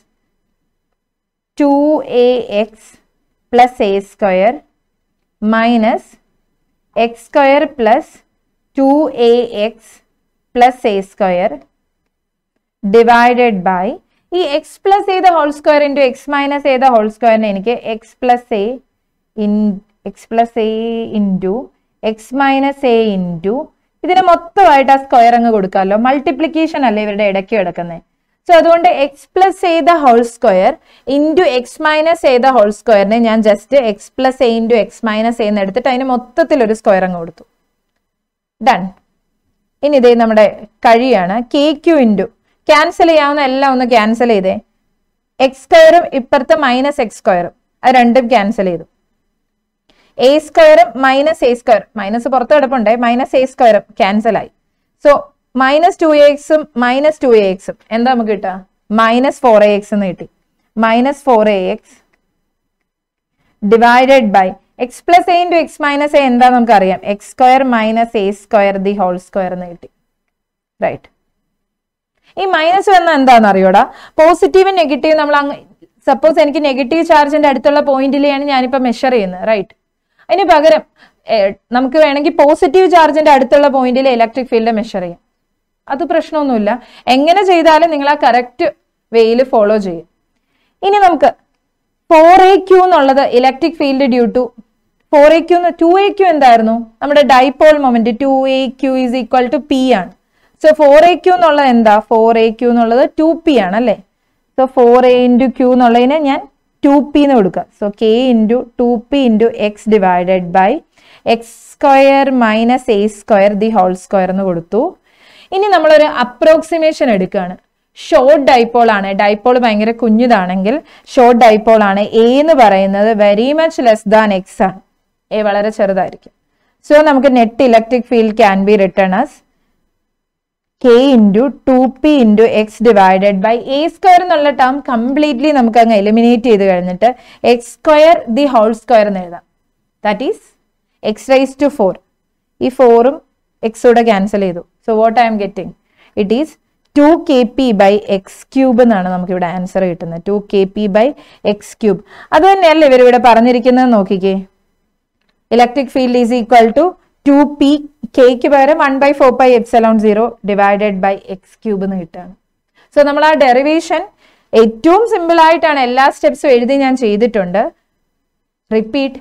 two A X plus A square minus X square plus two A X plus A square divided by ഈ X plus ചെയ്ത whole square into X minus ചെയ്ത whole സ്ക്വയറിനെ എനിക്ക് X plus A in X plus A into X minus A into ഇതിന് മൊത്തമായിട്ട് ആ square അങ്ങ് കൊടുക്കാമല്ലോ multiplication അല്ലേ ഇവരുടെ ഇടയ്ക്ക് കിടക്കുന്നത് സോ അതുകൊണ്ട് X plus A the whole square into X minus A the whole സ്ക്വയറിനെ ഞാൻ just X plus A into X minus A എന്ന് എടുത്തിട്ട് അതിന് മൊത്തത്തിൽ ഒരു സ്ക്വയർ അങ്ങ് കൊടുത്തു ഡൺ ഇനി ഇതേ നമ്മുടെ കഴിയാണ് കെ ക്യു ഇൻറ്റു ക്യാൻസൽ ചെയ്യാവുന്ന എല്ലാം ഒന്ന് ക്യാൻസൽ ചെയ്തേ എക്സ് സ്ക്വയറും ഇപ്പുറത്തെ മൈനസ് എക്സ് സ്ക്വയറും അത് രണ്ടും ക്യാൻസൽ ചെയ്തു എ സ്ക്വയറും മൈനസ് എ സ്ക്വയർ മൈനസ് പുറത്ത് കിടപ്പുണ്ടേ മൈനസ് എ സ്ക്വയറും ക്യാൻസൽ ആയി സോ മൈനസ് ടു എ എക്സും മൈനസ് ടു എ എക്സും എന്താ നമുക്ക് കിട്ടുക മൈനസ് ഫോർ എ എക്സ് എന്ന് കിട്ടി minus four A X divided by X plus A into X minus A എന്താ അറിയാം X square minus A square the whole square എന്ന് കിട്ടി റൈറ്റ് ഈ മൈനസ് വന്ന എന്താണെന്ന് അറിയോടാ പോസിറ്റീവ് നെഗറ്റീവ് നമ്മൾ സപ്പോസ് എനിക്ക് നെഗറ്റീവ് ചാർജിന്റെ അടുത്തുള്ള പോയിന്റിലെയാണ് ഞാനിപ്പോൾ മെഷർ ചെയ്യുന്നത് റൈറ്റ് അതിന് പകരം നമുക്ക് വേണമെങ്കിൽ പോസിറ്റീവ് ചാർജിന്റെ അടുത്തുള്ള പോയിന്റിൽ ഇലക്ട്രിക് ഫീൽഡ് മെഷർ ചെയ്യാം അത് പ്രശ്നമൊന്നുമില്ല എങ്ങനെ ചെയ്താലും നിങ്ങൾ ആ കറക്റ്റ് വേയിൽ ഫോളോ ചെയ്യും ഇനി നമുക്ക് ഫോർ എ ക്യൂ എന്നുള്ളത് electric field due to four A Q two A Q എന്തായിരുന്നു നമ്മുടെ dipole moment two A Q is equal to P ആണ് സോ ഫോർ എ ക്യൂ എന്നുള്ളത് എന്താ ഫോർ എ ക്യൂ എന്നുള്ളത് ടു പി ആണ് അല്ലേ so four A into Q എന്നുള്ളതിനെ ഞാൻ ടു പി എന്ന് കൊടുക്കുക so K into two P into X divided by X square minus A square the whole square എന്ന് കൊടുത്തു ഇനി നമ്മളൊരു അപ്രോക്സിമേഷൻ എടുക്കുകയാണ് ഷോർട്ട് ഡൈപ്പോൾ ആണ് ഡൈപ്പോൾ ഭയങ്കര കുഞ്ഞതാണെങ്കിൽ ഷോർട്ട് ഡൈപ്പോൾ ആണ് എ എന്ന് പറയുന്നത് very much less than X ആണ് എ വളരെ ചെറുതായിരിക്കും സോ നമുക്ക് net electric field can be written as K into two P into X divided by A square എന്നുള്ള ടേം കംപ്ലീറ്റ്ലി നമുക്ക് അങ്ങ് എലിമിനേറ്റ് ചെയ്ത് കഴിഞ്ഞിട്ട് X square the whole square എന്ന് എഴുതാം that is X raise to four ഈ ഫോറും എക്സൂടെ ക്യാൻസൽ ചെയ്തു so what I'm getting it is two K P by X cube എന്നാണ് നമുക്ക് ഇവിടെ ആൻസർ കിട്ടുന്നത് two K P by X cube അത് തന്നെയല്ലേ ഇവരിവിടെ പറഞ്ഞിരിക്കുന്നത് നോക്കിക്കേ electric field is equal to two P കെയ്ക്ക് പകരം one by four by epsilon zero divided by X cube എന്ന് കിട്ടുകയാണ് സോ നമ്മൾ ആ ഡെറിവേഷൻ ഏറ്റവും സിമ്പിൾ ആയിട്ടാണ് എല്ലാ സ്റ്റെപ്സും എഴുതി ഞാൻ ചെയ്തിട്ടുണ്ട് റിപ്പീറ്റ്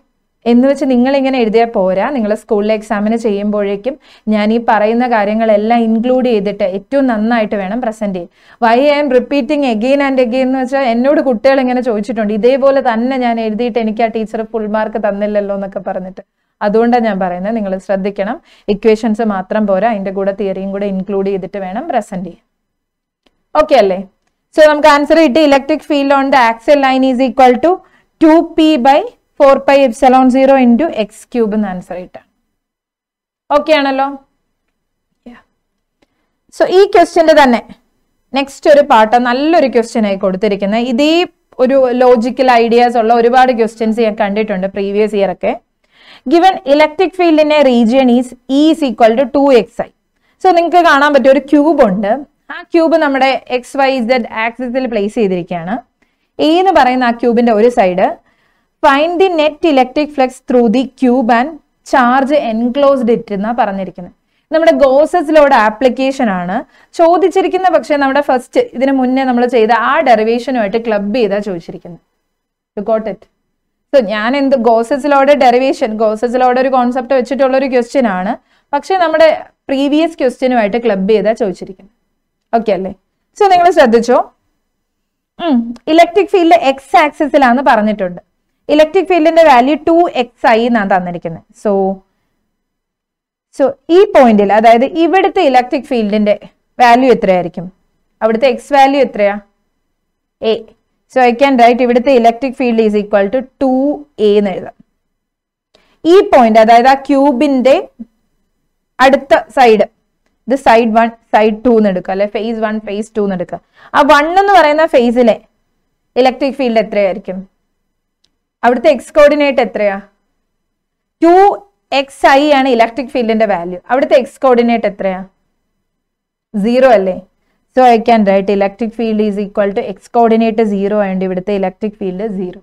എന്ന് വെച്ച് നിങ്ങൾ ഇങ്ങനെ എഴുതിയാൽ പോരാ നിങ്ങൾ സ്കൂളിലെ എക്സാമിന് ചെയ്യുമ്പോഴേക്കും ഞാൻ ഈ പറയുന്ന കാര്യങ്ങളെല്ലാം ഇൻക്ലൂഡ് ചെയ്തിട്ട് ഏറ്റവും നന്നായിട്ട് വേണം പ്രസന്റ് ചെയ്യാൻ why I'm repeating again and again എന്ന് വെച്ചാൽ എന്നോട് കുട്ടികൾ ഇങ്ങനെ ചോദിച്ചിട്ടുണ്ട് ഇതേപോലെ തന്നെ ഞാൻ എഴുതിയിട്ട് എനിക്ക് ആ ടീച്ചർ ഫുൾ മാർക്ക് തന്നില്ലല്ലോ എന്നൊക്കെ പറഞ്ഞിട്ട് അതുകൊണ്ടാണ് ഞാൻ പറയുന്നത് നിങ്ങൾ ശ്രദ്ധിക്കണം ഇക്വേഷൻസ് മാത്രം പോരാ അതിൻ്റെ കൂടെ തിയറിയും കൂടെ ഇൻക്ലൂഡ് ചെയ്തിട്ട് വേണം പ്രസന്റ് ചെയ്യാൻ ഓക്കെ അല്ലേ സോ നമുക്ക് ആൻസർ കിട്ടി electric field on the axial line is equal to two P by four pi epsilon zero into X cube എന്ന് ആൻസർ കിട്ടാം ഓക്കെ ആണല്ലോ സോ ഈ ക്വസ്റ്റ്യൻ്റെ തന്നെ നെക്സ്റ്റ് ഒരു പാട്ട് നല്ലൊരു ക്വസ്റ്റ്യൻ ആയി കൊടുത്തിരിക്കുന്നത് ഇതേ ഒരു ലോജിക്കൽ ഐഡിയാസ് ഉള്ള ഒരുപാട് ക്വസ്റ്റ്യൻസ് ഞാൻ കണ്ടിട്ടുണ്ട് പ്രീവിയസ് ഇയർ ഒക്കെ ഗിവൻ ഇലക്ട്രിക് ഫീൽഡിന്റെ region is E is equal to two X I so നിങ്ങൾക്ക് കാണാൻ പറ്റിയ ഒരു ക്യൂബ് ഉണ്ട് ആ ക്യൂബ് നമ്മുടെ എക്സ് വൈ ഇസഡ് ആക്സിസിൽ പ്ലേസ് ചെയ്തിരിക്കുകയാണ് എ എന്ന് പറയുന്ന ആ ക്യൂബിന്റെ ഒരു side find the net electric flux through the cube and charge enclosed it എന്നാ പറഞ്ഞിരിക്കുന്നത് നമ്മുടെ ഗോസസിലോട് ആപ്ലിക്കേഷൻ ആണ് ചോദിച്ചിരിക്കുന്ന പക്ഷെ നമ്മുടെ ഫസ്റ്റ് ഇതിനു മുന്നേ നമ്മൾ ചെയ്ത ആ ഡെറിവേഷനുമായിട്ട് ക്ലബ് ചെയ്താ ചോദിച്ചിരിക്കുന്നത് ഇറ്റ് സോ ഞാൻ എന്ത് ഗോസസിലോടെ ഡെറിവേഷൻ ഗോസസിലോടെ ഒരു കോൺസെപ്റ്റ് വെച്ചിട്ടുള്ള ഒരു ക്വസ്റ്റ്യൻ ആണ് പക്ഷെ നമ്മുടെ പ്രീവിയസ് ക്വസ്റ്റ്യനുമായിട്ട് ക്ലബ് ചെയ്താൽ ചോദിച്ചിരിക്കുന്നത് ഓക്കെ അല്ലേ സോ നിങ്ങൾ ശ്രദ്ധിച്ചോ ഇലക്ട്രിക് ഫീൽഡ് എക്സ് ആക്സിസിലാന്ന് പറഞ്ഞിട്ടുണ്ട് ഇലക്ട്രിക് ഫീൽഡിന്റെ വാല്യൂ ടു എക്സ് ആയി എന്നാണ് തന്നിരിക്കുന്നത് സോ സോ ഈ പോയിന്റിൽ അതായത് ഇവിടുത്തെ ഇലക്ട്രിക് ഫീൽഡിന്റെ വാല്യൂ എത്രയായിരിക്കും അവിടുത്തെ എക്സ് വാല്യൂ എത്രയാ A so I can write ഇവിടുത്തെ electric field is equal to two എന്ന് എഴുതാം ഈ പോയിന്റ് അതായത് ആ ക്യൂബിന്റെ അടുത്ത സൈഡ് ഇത് സൈഡ് വൺ സൈഡ് ടു എന്ന് എടുക്കുക അല്ലെ ഫേസ് വൺ ഫേസ് ടു എന്ന് എടുക്കുക ആ വൺ എന്ന് പറയുന്ന ഫേസിലെ ഇലക്ട്രിക് ഫീൽഡ് എത്രയായിരിക്കും അവിടുത്തെ എക്സ് കോർഡിനേറ്റ് എത്രയാ ടു എക്സ് ഐ ആണ് ഇലക്ട്രിക് ഫീൽഡിന്റെ വാല്യൂ അവിടുത്തെ എക്സ് കോർഡിനേറ്റ് എത്രയാ സീറോ അല്ലേ so I can write electric field is equal to X coordinate zero and ഇവിടുത്തെ electric field zero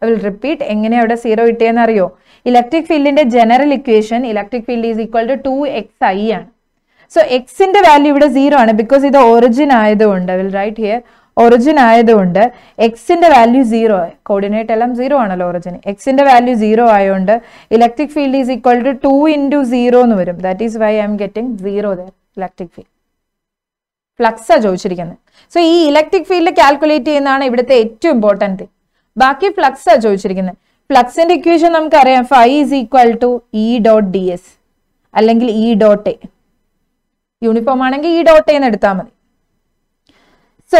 I will repeat എങ്ങനെയാണ് അവിടെ സീറോ കിട്ടിയെന്ന് അറിയോ ഇലക്ട്രിക് ഫീൽഡിന്റെ general equation electric field is equal to two X I ആണ് so എക്സിന്റെ value ഇവിടെ സീറോ ആണ് ബിക്കോസ് ഇത് ഒറിജിൻ ആയതുകൊണ്ട് I will write here origin ആയതുകൊണ്ട് എക്സിന്റെ വാല്യൂ സീറോ ആയി കോർഡിനേറ്റ് എല്ലാം സീറോ ആണല്ലോ ഒറിജിൻ എക്സിന്റെ വാല്യൂ സീറോ ആയതുകൊണ്ട് electric field is equal to two into zero എന്ന് വരും that is why I'm getting zero there electric field ഫ്ലക്സാ ചോദിച്ചിരിക്കുന്നത് സോ ഈ ഇലക്ട്രിക് ഫീൽഡ് കാൽക്കുലേറ്റ് ചെയ്യുന്നതാണ് ഇവിടുത്തെ ഏറ്റവും ഇമ്പോർട്ടൻറ്റ് ബാക്കി ഫ്ലക്സാ ചോദിച്ചിരിക്കുന്നത് ഫ്ലക്സിന്റെ ഇക്വേഷൻ നമുക്കറിയാം phi is equal to E dot D S അല്ലെങ്കിൽ ഇ ഡോട്ട് എ യൂണിഫോം ആണെങ്കിൽ ഇ e ഡോട്ട് എന്ന് എടുത്താൽ മതി സോ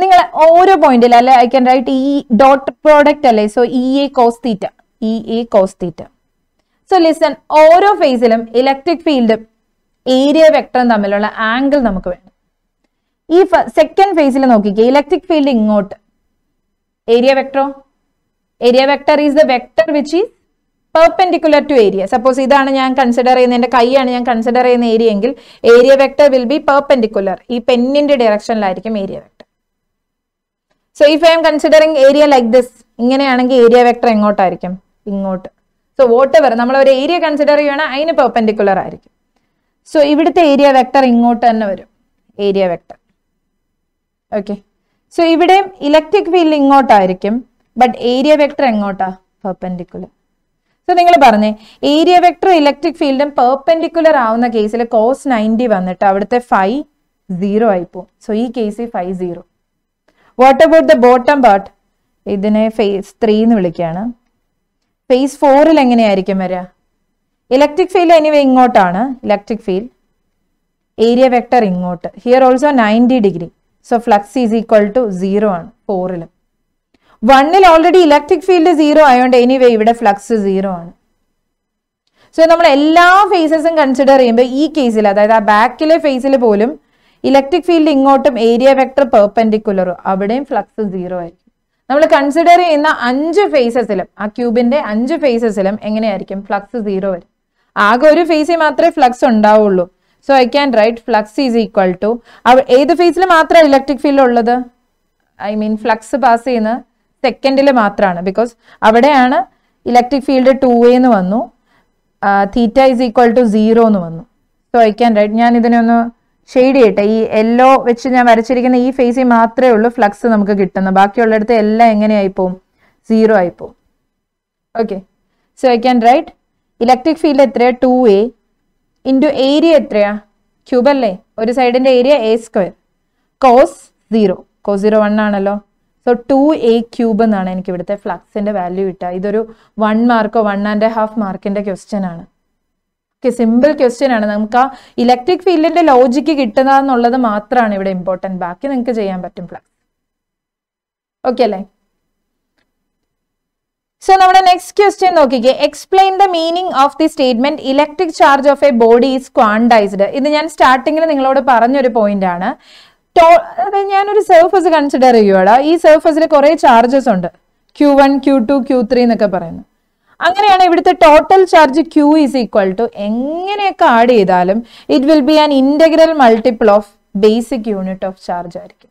നിങ്ങൾ ഓരോ പോയിന്റിൽ അല്ലെ I can write E dot product അല്ലേ so E A cos theta E A cos theta so listen ഓരോ ഫേസിലും ഇലക്ട്രിക് ഫീൽഡും ഏരിയ വെക്ടറും തമ്മിലുള്ള ആംഗിൾ നമുക്ക് വേണം ഈ സെക്കൻഡ് ഫേസിൽ നോക്കിക്കേ ഇലക്ട്രിക് ഫീൽഡ് ഇങ്ങോട്ട് ഏരിയ വെക്ടറോ area vector is the vector which is perpendicular to area suppose ഇതാണ് ഞാൻ കൺസിഡർ ചെയ്യുന്ന എൻ്റെ കൈയാണ് ഞാൻ കൺസിഡർ ചെയ്യുന്ന ഏരിയ എങ്കിൽ area vector will be perpendicular ഈ പെന്നിന്റെ ഡയറക്ഷനിലായിരിക്കും area vector so if I'm considering area like this ഇങ്ങനെയാണെങ്കിൽ ഏരിയ വെക്ടർ എങ്ങോട്ടായിരിക്കും ഇങ്ങോട്ട് സോ വോട്ട് എവർ നമ്മൾ ഒരു ഏരിയ കൺസിഡർ ചെയ്യണം അതിന് പെർപെൻഡിക്കുലർ ആയിരിക്കും സോ ഇവിടുത്തെ ഏരിയ വെക്ടർ ഇങ്ങോട്ട് തന്നെ വരും ഏരിയ വെക്ടർ ഓക്കെ സോ ഇവിടെ ഇലക്ട്രിക് ഫീൽഡ് ഇങ്ങോട്ടായിരിക്കും ബട്ട് ഏരിയ വെക്ടർ എങ്ങോട്ടാ പെർപെൻഡിക്കുലർ സോ നിങ്ങൾ പറഞ്ഞേ ഏരിയ വെക്ടറും ഇലക്ട്രിക് ഫീൽഡും പെർപെൻഡിക്കുലർ ആവുന്ന കേസിൽ കോസ് നയൻറ്റി വന്നിട്ട് അവിടുത്തെ ഫൈവ് സീറോ ആയി പോകും സോ ഈ കേസിൽ five zero what about the bottom part ഇതിനെ ഫേസ് ത്രീ എന്ന് വിളിക്കുകയാണ് ഫേസ് ഫോറിൽ എങ്ങനെയായിരിക്കും വരിക ഇലക്ട്രിക് ഫീൽഡ് എനിവേ ഇങ്ങോട്ടാണ് ഇലക്ട്രിക് ഫീൽഡ് ഏരിയ വെക്ടർ ഇങ്ങോട്ട് here also ninety degree so flux is equal to zero ആണ് ഫോറിൽ വണ്ണിൽ ഓൾറെഡി ഇലക്ട്രിക് ഫീൽഡ് സീറോ ആയതുകൊണ്ട് എനിവേ ഇവിടെ ഫ്ലക്സ് സീറോ ആണ് സോ നമ്മൾ എല്ലാ ഫേസസും കൺസിഡർ ചെയ്യുമ്പോൾ ഈ കേസിൽ അതായത് ആ ബാക്കിലെ ഫേസിൽ പോലും ഇലക്ട്രിക് ഫീൽഡ് ഇങ്ങോട്ടും ഏരിയ വെക്ടർ പെർപെൻഡിക്കുലറും അവിടെയും ഫ്ലക്സ് സീറോ ആയിരിക്കും നമ്മൾ കൺസിഡർ ചെയ്യുന്ന അഞ്ച് ഫേസസിലും ആ ക്യൂബിന്റെ അഞ്ച് ഫേസസിലും എങ്ങനെയായിരിക്കും ഫ്ലക്സ് സീറോ വരും ആകെ ഒരു ഫേസിൽ മാത്രമേ ഫ്ലക്സ് ഉണ്ടാവുള്ളൂ so I can write flux is equal to ഏത് ഫേസിൽ മാത്രമാണ് ഇലക്ട്രിക് ഫീൽഡ് ഉള്ളത് ഐ മീൻ ഫ്ലക്സ് പാസ് ചെയ്യുന്ന സെക്കൻഡിൽ മാത്രമാണ് ബിക്കോസ് അവിടെയാണ് ഇലക്ട്രിക് ഫീൽഡ് ടു എ എന്ന് വന്നു theta is equal to zero എന്ന് വന്നു സോ ഐ ക്യാൻ റൈറ്റ് ഞാൻ ഇതിനെ ഒന്ന് ഷെയ്ഡ് ചെയ്യട്ടെ ഈ യെല്ലോ വെച്ച് ഞാൻ വരച്ചിരിക്കുന്ന ഈ ഫേസിൽ മാത്രമേ ഉള്ളൂ ഫ്ലക്സ് നമുക്ക് കിട്ടുന്നത് ബാക്കിയുള്ളിടത്ത് എല്ലാം എങ്ങനെയായി പോവും സീറോ ആയി പോവും okay so I can write electric field എത്രയാണ് ടു എ ഇൻറ്റു ഏരിയ എത്രയാ ക്യൂബ് അല്ലേ ഒരു സൈഡിൻ്റെ area a square cos zero cos zero one ആണല്ലോ സോ ടു എ ക്യൂബ് എന്നാണ് എനിക്ക് ഇവിടുത്തെ ഫ്ലക്സിൻ്റെ വാല്യൂ കിട്ടുക ഇതൊരു വൺ മാർക്കോ വൺ ആൻഡ് ഹാഫ് മാർക്കിൻ്റെ ക്വസ്റ്റ്യൻ ആണ് ഓക്കെ സിമ്പിൾ ക്വസ്റ്റ്യൻ ആണ് നമുക്ക് ആ ഇലക്ട്രിക് ഫീൽഡിൻ്റെ ലോജിക്ക് കിട്ടുക എന്നുള്ളത് മാത്രമാണ് ഇവിടെ ഇമ്പോർട്ടൻറ്റ് ബാക്കി നിങ്ങൾക്ക് ചെയ്യാൻ പറ്റും ഫ്ലക്സ് ഓക്കെ അല്ലേ സോ നമ്മുടെ നെക്സ്റ്റ് ക്വസ്റ്റ്യൻ നോക്കിക്കേ explain the meaning of the statement electric charge of a body is quantized ഇത് ഞാൻ സ്റ്റാർട്ടിങ്ങിൽ നിങ്ങളോട് പറഞ്ഞൊരു പോയിന്റ് ആണ് ഞാനൊരു സർഫസ് കൺസിഡർ ചെയ്യുവാടോ ഈ സർഫസിൽ കുറേ ചാർജസ് ഉണ്ട് q one Q two q three എന്നൊക്കെ പറയുന്നു അങ്ങനെയാണ് ഇവിടുത്തെ total charge q is equal to എങ്ങനെയൊക്കെ ആഡ് ചെയ്താലും it will be an integral multiple of basic unit of charge ആയിരിക്കും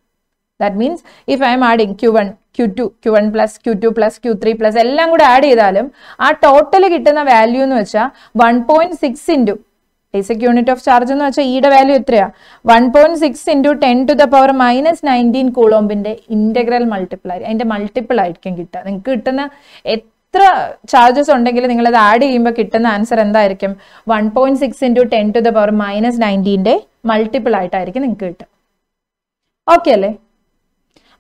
that means if I'm adding q one q two q one plus q two plus q three plus എല്ലാം കൂടെ add ചെയ്താലും ആ total കിട്ടുന്ന value എന്ന് വെച്ചാൽ one point six into basic unit of charge എന്ന് വെച്ചാൽ ഈയുടെ e വാല്യൂ എത്രയാ one point six into ten to the power minus nineteen കൂളോമ്പിന്റെ ഇന്റഗ്രൽ മൾട്ടിപ്പിൾ ആയി അതിന്റെ മൾട്ടിപ്പിൾ ആയിരിക്കും കിട്ടുക നിങ്ങൾക്ക് കിട്ടുന്ന എത്ര ചാർജസ് ഉണ്ടെങ്കിൽ നിങ്ങൾ അത് ആഡ് ചെയ്യുമ്പോൾ കിട്ടുന്ന ആൻസർ എന്തായിരിക്കും one point six into ten to the power minus നയൻറ്റീൻ്റെ മൾട്ടിപ്പിൾ ആയിട്ടായിരിക്കും നിങ്ങൾക്ക് കിട്ടുക ഓക്കെ അല്ലേ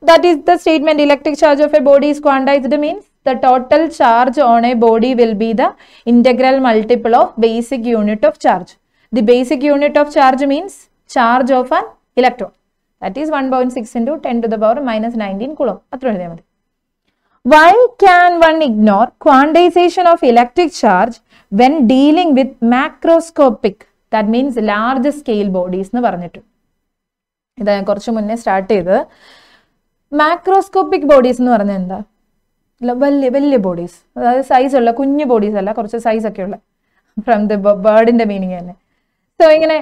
That is the statement electric charge of a body is quantized means the total charge on a body will be the integral multiple of basic unit of charge. The basic unit of charge means charge of an electron. That is 1.6 into 10 to the power minus 19 coulomb. Why can one ignore quantization of electric charge when dealing with macroscopic that means large scale bodies nu പറഞ്ഞിട്ട് idha korchu munne start cheythu macroscopic bodies എന്ന് പറഞ്ഞാൽ എന്താ വലിയ വലിയ bodies അതായത് size ഉള്ള കുഞ്ഞു bodies അല്ല കുറച്ച് സൈസ് ഒക്കെ ഉള്ള ഫ്രം ദ ബേർഡിന്റെ മീനിങ് തന്നെ സോ ഇങ്ങനെ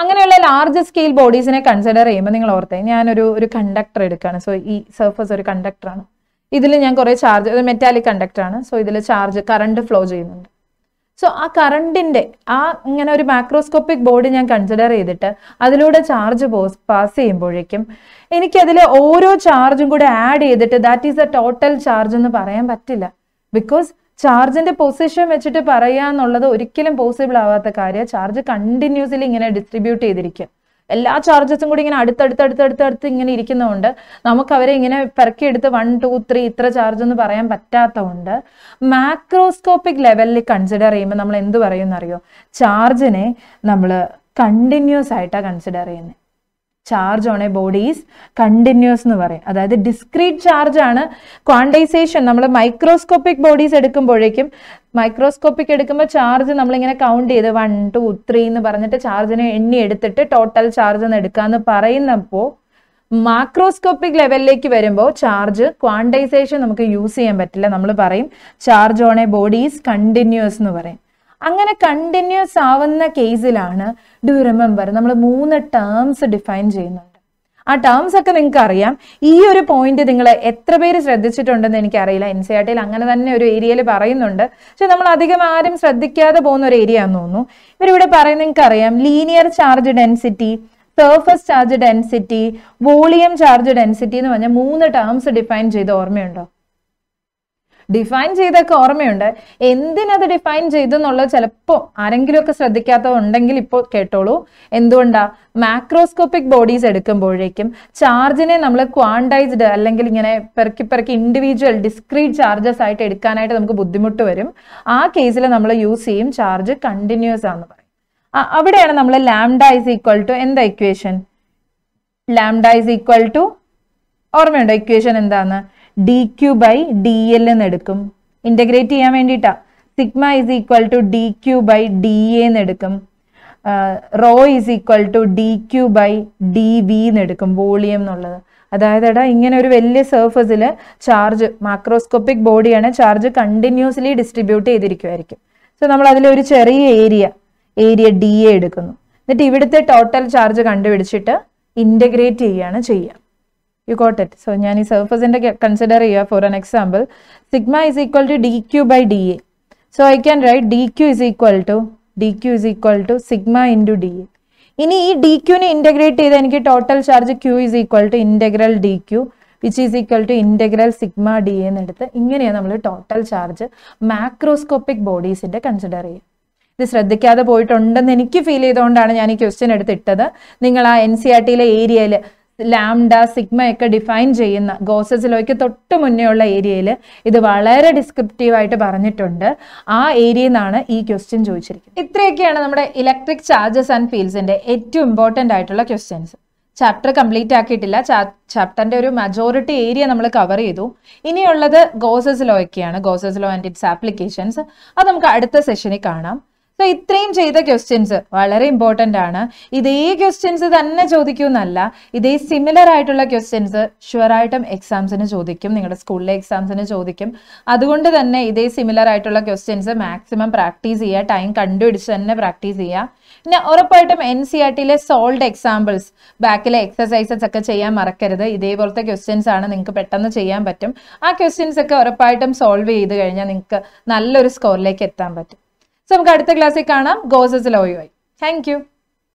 അങ്ങനെയുള്ള ലാർജ് സ്കെയിൽ ബോഡീസിനെ കൺസിഡർ ചെയ്യുമ്പോൾ നിങ്ങൾ ഓർത്തേ ഞാനൊരു ഒരു കണ്ടക്ടർ എടുക്കുകയാണ് സോ ഈ സർഫസ് ഒരു കണ്ടക്ടറാണ് ഇതിൽ ഞാൻ കുറേ ചാർജ് ഒരു മെറ്റാലിക് കണ്ടക്ടറാണ് സോ ഇതിൽ ചാർജ് കറണ്ട് ഫ്ലോ ചെയ്യുന്നുണ്ട് സോ ആ കറണ്ടിന്റെ ആ ഇങ്ങനെ ഒരു മാക്രോസ്കോപ്പിക് ബോർഡ് ഞാൻ കൺസിഡർ ചെയ്തിട്ട് അതിലൂടെ ചാർജ് പാസ് ചെയ്യുമ്പോഴേക്കും എനിക്കതിൽ ഓരോ ചാർജും കൂടെ ആഡ് ചെയ്തിട്ട് that is a total charge എന്ന് പറയാൻ പറ്റില്ല ബിക്കോസ് ചാർജിന്റെ പൊസിഷൻ വെച്ചിട്ട് പറയുക എന്നുള്ളത് ഒരിക്കലും പോസിബിൾ ആവാത്ത കാര്യം ചാർജ് കണ്ടിന്യൂസ്ലി ഇങ്ങനെ ഡിസ്ട്രിബ്യൂട്ട് ചെയ്തിരിക്കും എല്ലാ ചാർജസും കൂടി ഇങ്ങനെ അടുത്തടുത്തടുത്തടുത്തടുത്ത് ഇങ്ങനെ ഇരിക്കുന്നതുകൊണ്ട് നമുക്ക് അവരെ ഇങ്ങനെ പെറക്കിയെടുത്ത് വൺ ടു ത്രീ ഇത്ര ചാർജ് എന്ന് പറയാൻ പറ്റാത്തതുകൊണ്ട് മാക്രോസ്കോപ്പിക് ലെവലിൽ കൺസിഡർ ചെയ്യുമ്പോൾ നമ്മൾ എന്ത് പറയുമെന്നറിയോ ചാർജിനെ നമ്മൾ കണ്ടിന്യൂസ് ആയിട്ടാണ് കൺസിഡർ ചെയ്യുന്നത് charge on a body is continuous എന്ന് പറയും അതായത് ഡിസ്ക്രീറ്റ് ചാർജ് ആണ് ക്വാണ്ടൈസേഷൻ നമ്മൾ മൈക്രോസ്കോപ്പിക് ബോഡീസ് എടുക്കുമ്പോഴേക്കും മൈക്രോസ്കോപ്പിക് എടുക്കുമ്പോൾ ചാർജ് നമ്മളിങ്ങനെ കൗണ്ട് ചെയ്ത് വൺ ടു ത്രീ എന്ന് പറഞ്ഞിട്ട് ചാർജിനെ എണ്ണി എടുത്തിട്ട് ടോട്ടൽ ചാർജ് എന്ന് എടുക്കാമെന്ന് പറയുന്നപ്പോൾ മാക്രോസ്കോപ്പിക് ലെവലിലേക്ക് വരുമ്പോൾ ചാർജ് ക്വാണ്ടൈസേഷൻ നമുക്ക് യൂസ് ചെയ്യാൻ പറ്റില്ല നമ്മൾ പറയും charge on a bodies continuous എന്ന് പറയും അങ്ങനെ കണ്ടിന്യൂസ് ആവുന്ന കേസിലാണ് ഡു റിമെമ്പർ നമ്മൾ മൂന്ന് ടേംസ് ഡിഫൈൻ ചെയ്യുന്നുണ്ട് ആ ടേംസ് ഒക്കെ നിങ്ങൾക്ക് അറിയാം ഈ ഒരു പോയിന്റ് നിങ്ങൾ എത്ര പേര് ശ്രദ്ധിച്ചിട്ടുണ്ടെന്ന് എനിക്കറിയില്ല എൻ സി ആർ ടിയിൽ അങ്ങനെ തന്നെ ഒരു ഏരിയയിൽ പറയുന്നുണ്ട് പക്ഷെ നമ്മൾ അധികം ആരും ശ്രദ്ധിക്കാതെ പോകുന്ന ഒരു ഏരിയ എന്ന് തോന്നുന്നു ഇവരിവിടെ പറയുന്നത് നിങ്ങൾക്ക് അറിയാം linear charge density surface charge density volume charge density എന്ന് പറഞ്ഞാൽ മൂന്ന് ടേംസ് ഡിഫൈൻ ചെയ്ത് ഓർമ്മയുണ്ടോ ഡിഫൈൻ ചെയ്തൊക്കെ ഓർമ്മയുണ്ട് എന്തിനത് ഡിഫൈൻ ചെയ്തു എന്നുള്ളത് ചിലപ്പോൾ ഒക്കെ ശ്രദ്ധിക്കാത്തതുണ്ടെങ്കിൽ ഇപ്പോൾ കേട്ടോളൂ എന്തുകൊണ്ടാ മാക്രോസ്കോപ്പിക് ബോഡീസ് എടുക്കുമ്പോഴേക്കും ചാർജിനെ നമ്മൾ ക്വാണ്ടൈസ്ഡ് അല്ലെങ്കിൽ ഇങ്ങനെ പെറുക്കി പെറുക്കി ഇൻഡിവിജ്വൽ ഡിസ്ക്രീറ്റ് ചാർജസ് ആയിട്ട് എടുക്കാനായിട്ട് നമുക്ക് ബുദ്ധിമുട്ട് വരും ആ കേസിൽ നമ്മൾ യൂസ് ചെയ്യും ചാർജ് കണ്ടിന്യൂസ് ആണെന്ന് പറയും അവിടെയാണ് നമ്മൾ ലാംഡ ഇസ് ഈക്വൽ ടു എന്താ equation lambda is equal to ഓർമ്മയുണ്ടോ ഇക്വേഷൻ എന്താന്ന് d q by d l എന്ന് എടുക്കും ഇൻ്റഗ്രേറ്റ് ചെയ്യാൻ വേണ്ടിയിട്ടാ sigma is equal to d q by d a എന്ന് എടുക്കും rho is equal to d q by d v എന്ന് എടുക്കും വോളിയം എന്നുള്ളത് അതായത് എടാ ഇങ്ങനെ ഒരു വലിയ സർഫസിൽ ചാർജ് മാക്രോസ്കോപ്പിക് ബോഡിയാണ് ചാർജ് കണ്ടിന്യൂസ്ലി ഡിസ്ട്രിബ്യൂട്ട് ചെയ്തിരിക്കുമായിരിക്കും സോ നമ്മൾ അതിലൊരു ചെറിയ ഏരിയ ഏരിയ ഡി എ എടുക്കുന്നു എന്നിട്ട് ഇവിടുത്തെ ടോട്ടൽ ചാർജ് കണ്ടുപിടിച്ചിട്ട് ഇൻ്റഗ്രേറ്റ് ചെയ്യുകയാണ് ചെയ്യുക യു ഗോട്ട് ഇറ്റ് സോ ഞാൻ ഈ സർഫസിൻ്റെ കൺസിഡർ ചെയ്യുക for an example sigma is equal to d q by d a so I can write d q is equal to d q is equal to sigma into d a ഇനി ഈ d ക്യൂനെ integrate ചെയ്ത് എനിക്ക് total charge q is equal to integral d q which is equal to integral sigma d a എന്നെടുത്ത് ഇങ്ങനെയാണ് നമ്മൾ total charge macroscopic ബോഡീസിൻ്റെ consider ചെയ്യുക ഇത് ശ്രദ്ധിക്കാതെ പോയിട്ടുണ്ടെന്ന് എനിക്ക് ഫീൽ ചെയ്തുകൊണ്ടാണ് ഞാൻ ഈ ക്വസ്റ്റ്യൻ എടുത്തിട്ടത് നിങ്ങൾ ആ എൻ സി ആർ ടിയിലെ ഏരിയയിൽ ലാംഡ ഒക്കെ ഡിഫൈൻ ചെയ്യുന്ന ഗോസസ് ലോയ്ക്ക് തൊട്ട് മുന്നേ ഉള്ള ഏരിയയിൽ ഇത് വളരെ ഡിസ്ക്രിപ്റ്റീവായിട്ട് പറഞ്ഞിട്ടുണ്ട് ആ ഏരിയയിൽ നിന്നാണ് ഈ ക്വസ്റ്റ്യൻ ചോദിച്ചിരിക്കുന്നത് ഇത്രയൊക്കെയാണ് നമ്മുടെ ഇലക്ട്രിക് ചാർജസ് ആൻഡ് ഫീൽഡ്സിൻ്റെ ഏറ്റവും ഇമ്പോർട്ടൻ്റ് ആയിട്ടുള്ള ക്വസ്റ്റ്യൻസ് ചാപ്റ്റർ കംപ്ലീറ്റ് ആക്കിയിട്ടില്ല ചാപ്റ്ററിന്റെ ഒരു മെജോറിറ്റി ഏരിയ നമ്മൾ കവർ ചെയ്തു ഇനിയുള്ളത് ഗോസസ് ലോയൊക്കെയാണ് Gauss's law and its applications അത് നമുക്ക് അടുത്ത സെഷനിൽ കാണാം സോ ഇത്രയും ചെയ്ത ക്വസ്റ്റ്യൻസ് വളരെ ഇമ്പോർട്ടൻ്റ് ആണ് ഇതേ ക്വസ്റ്റ്യൻസ് തന്നെ ചോദിക്കുമെന്നല്ല ഇതേ സിമിലർ ആയിട്ടുള്ള ക്വസ്റ്റ്യൻസ് ഷുവറായിട്ടും എക്സാംസിന് ചോദിക്കും നിങ്ങളുടെ സ്കൂളിലെ എക്സാംസിന് ചോദിക്കും അതുകൊണ്ട് തന്നെ ഇതേ സിമിലർ ആയിട്ടുള്ള ക്വസ്റ്റ്യൻസ് മാക്സിമം പ്രാക്ടീസ് ചെയ്യുക ടൈം കണ്ടുപിടിച്ച് തന്നെ പ്രാക്ടീസ് ചെയ്യുക പിന്നെ ഉറപ്പായിട്ടും എൻ സി ആർ ടിയിലെ സോൾഡ് എക്സാമ്പിൾസ് ബാക്കിലെ എക്സസൈസസ് ഒക്കെ ചെയ്യാൻ മറക്കരുത് ഇതേപോലത്തെ ക്വസ്റ്റ്യൻസ് ആണ് നിങ്ങൾക്ക് പെട്ടെന്ന് ചെയ്യാൻ പറ്റും ആ ക്വസ്റ്റ്യൻസ് ഒക്കെ ഉറപ്പായിട്ടും സോൾവ് ചെയ്ത് കഴിഞ്ഞാൽ നിങ്ങൾക്ക് നല്ലൊരു സ്കോറിലേക്ക് എത്താൻ പറ്റും സോ നമുക്ക് അടുത്ത ക്ലാസ്സിൽ കാണാം ഗോസസ് ലോയുമായി താങ്ക് യു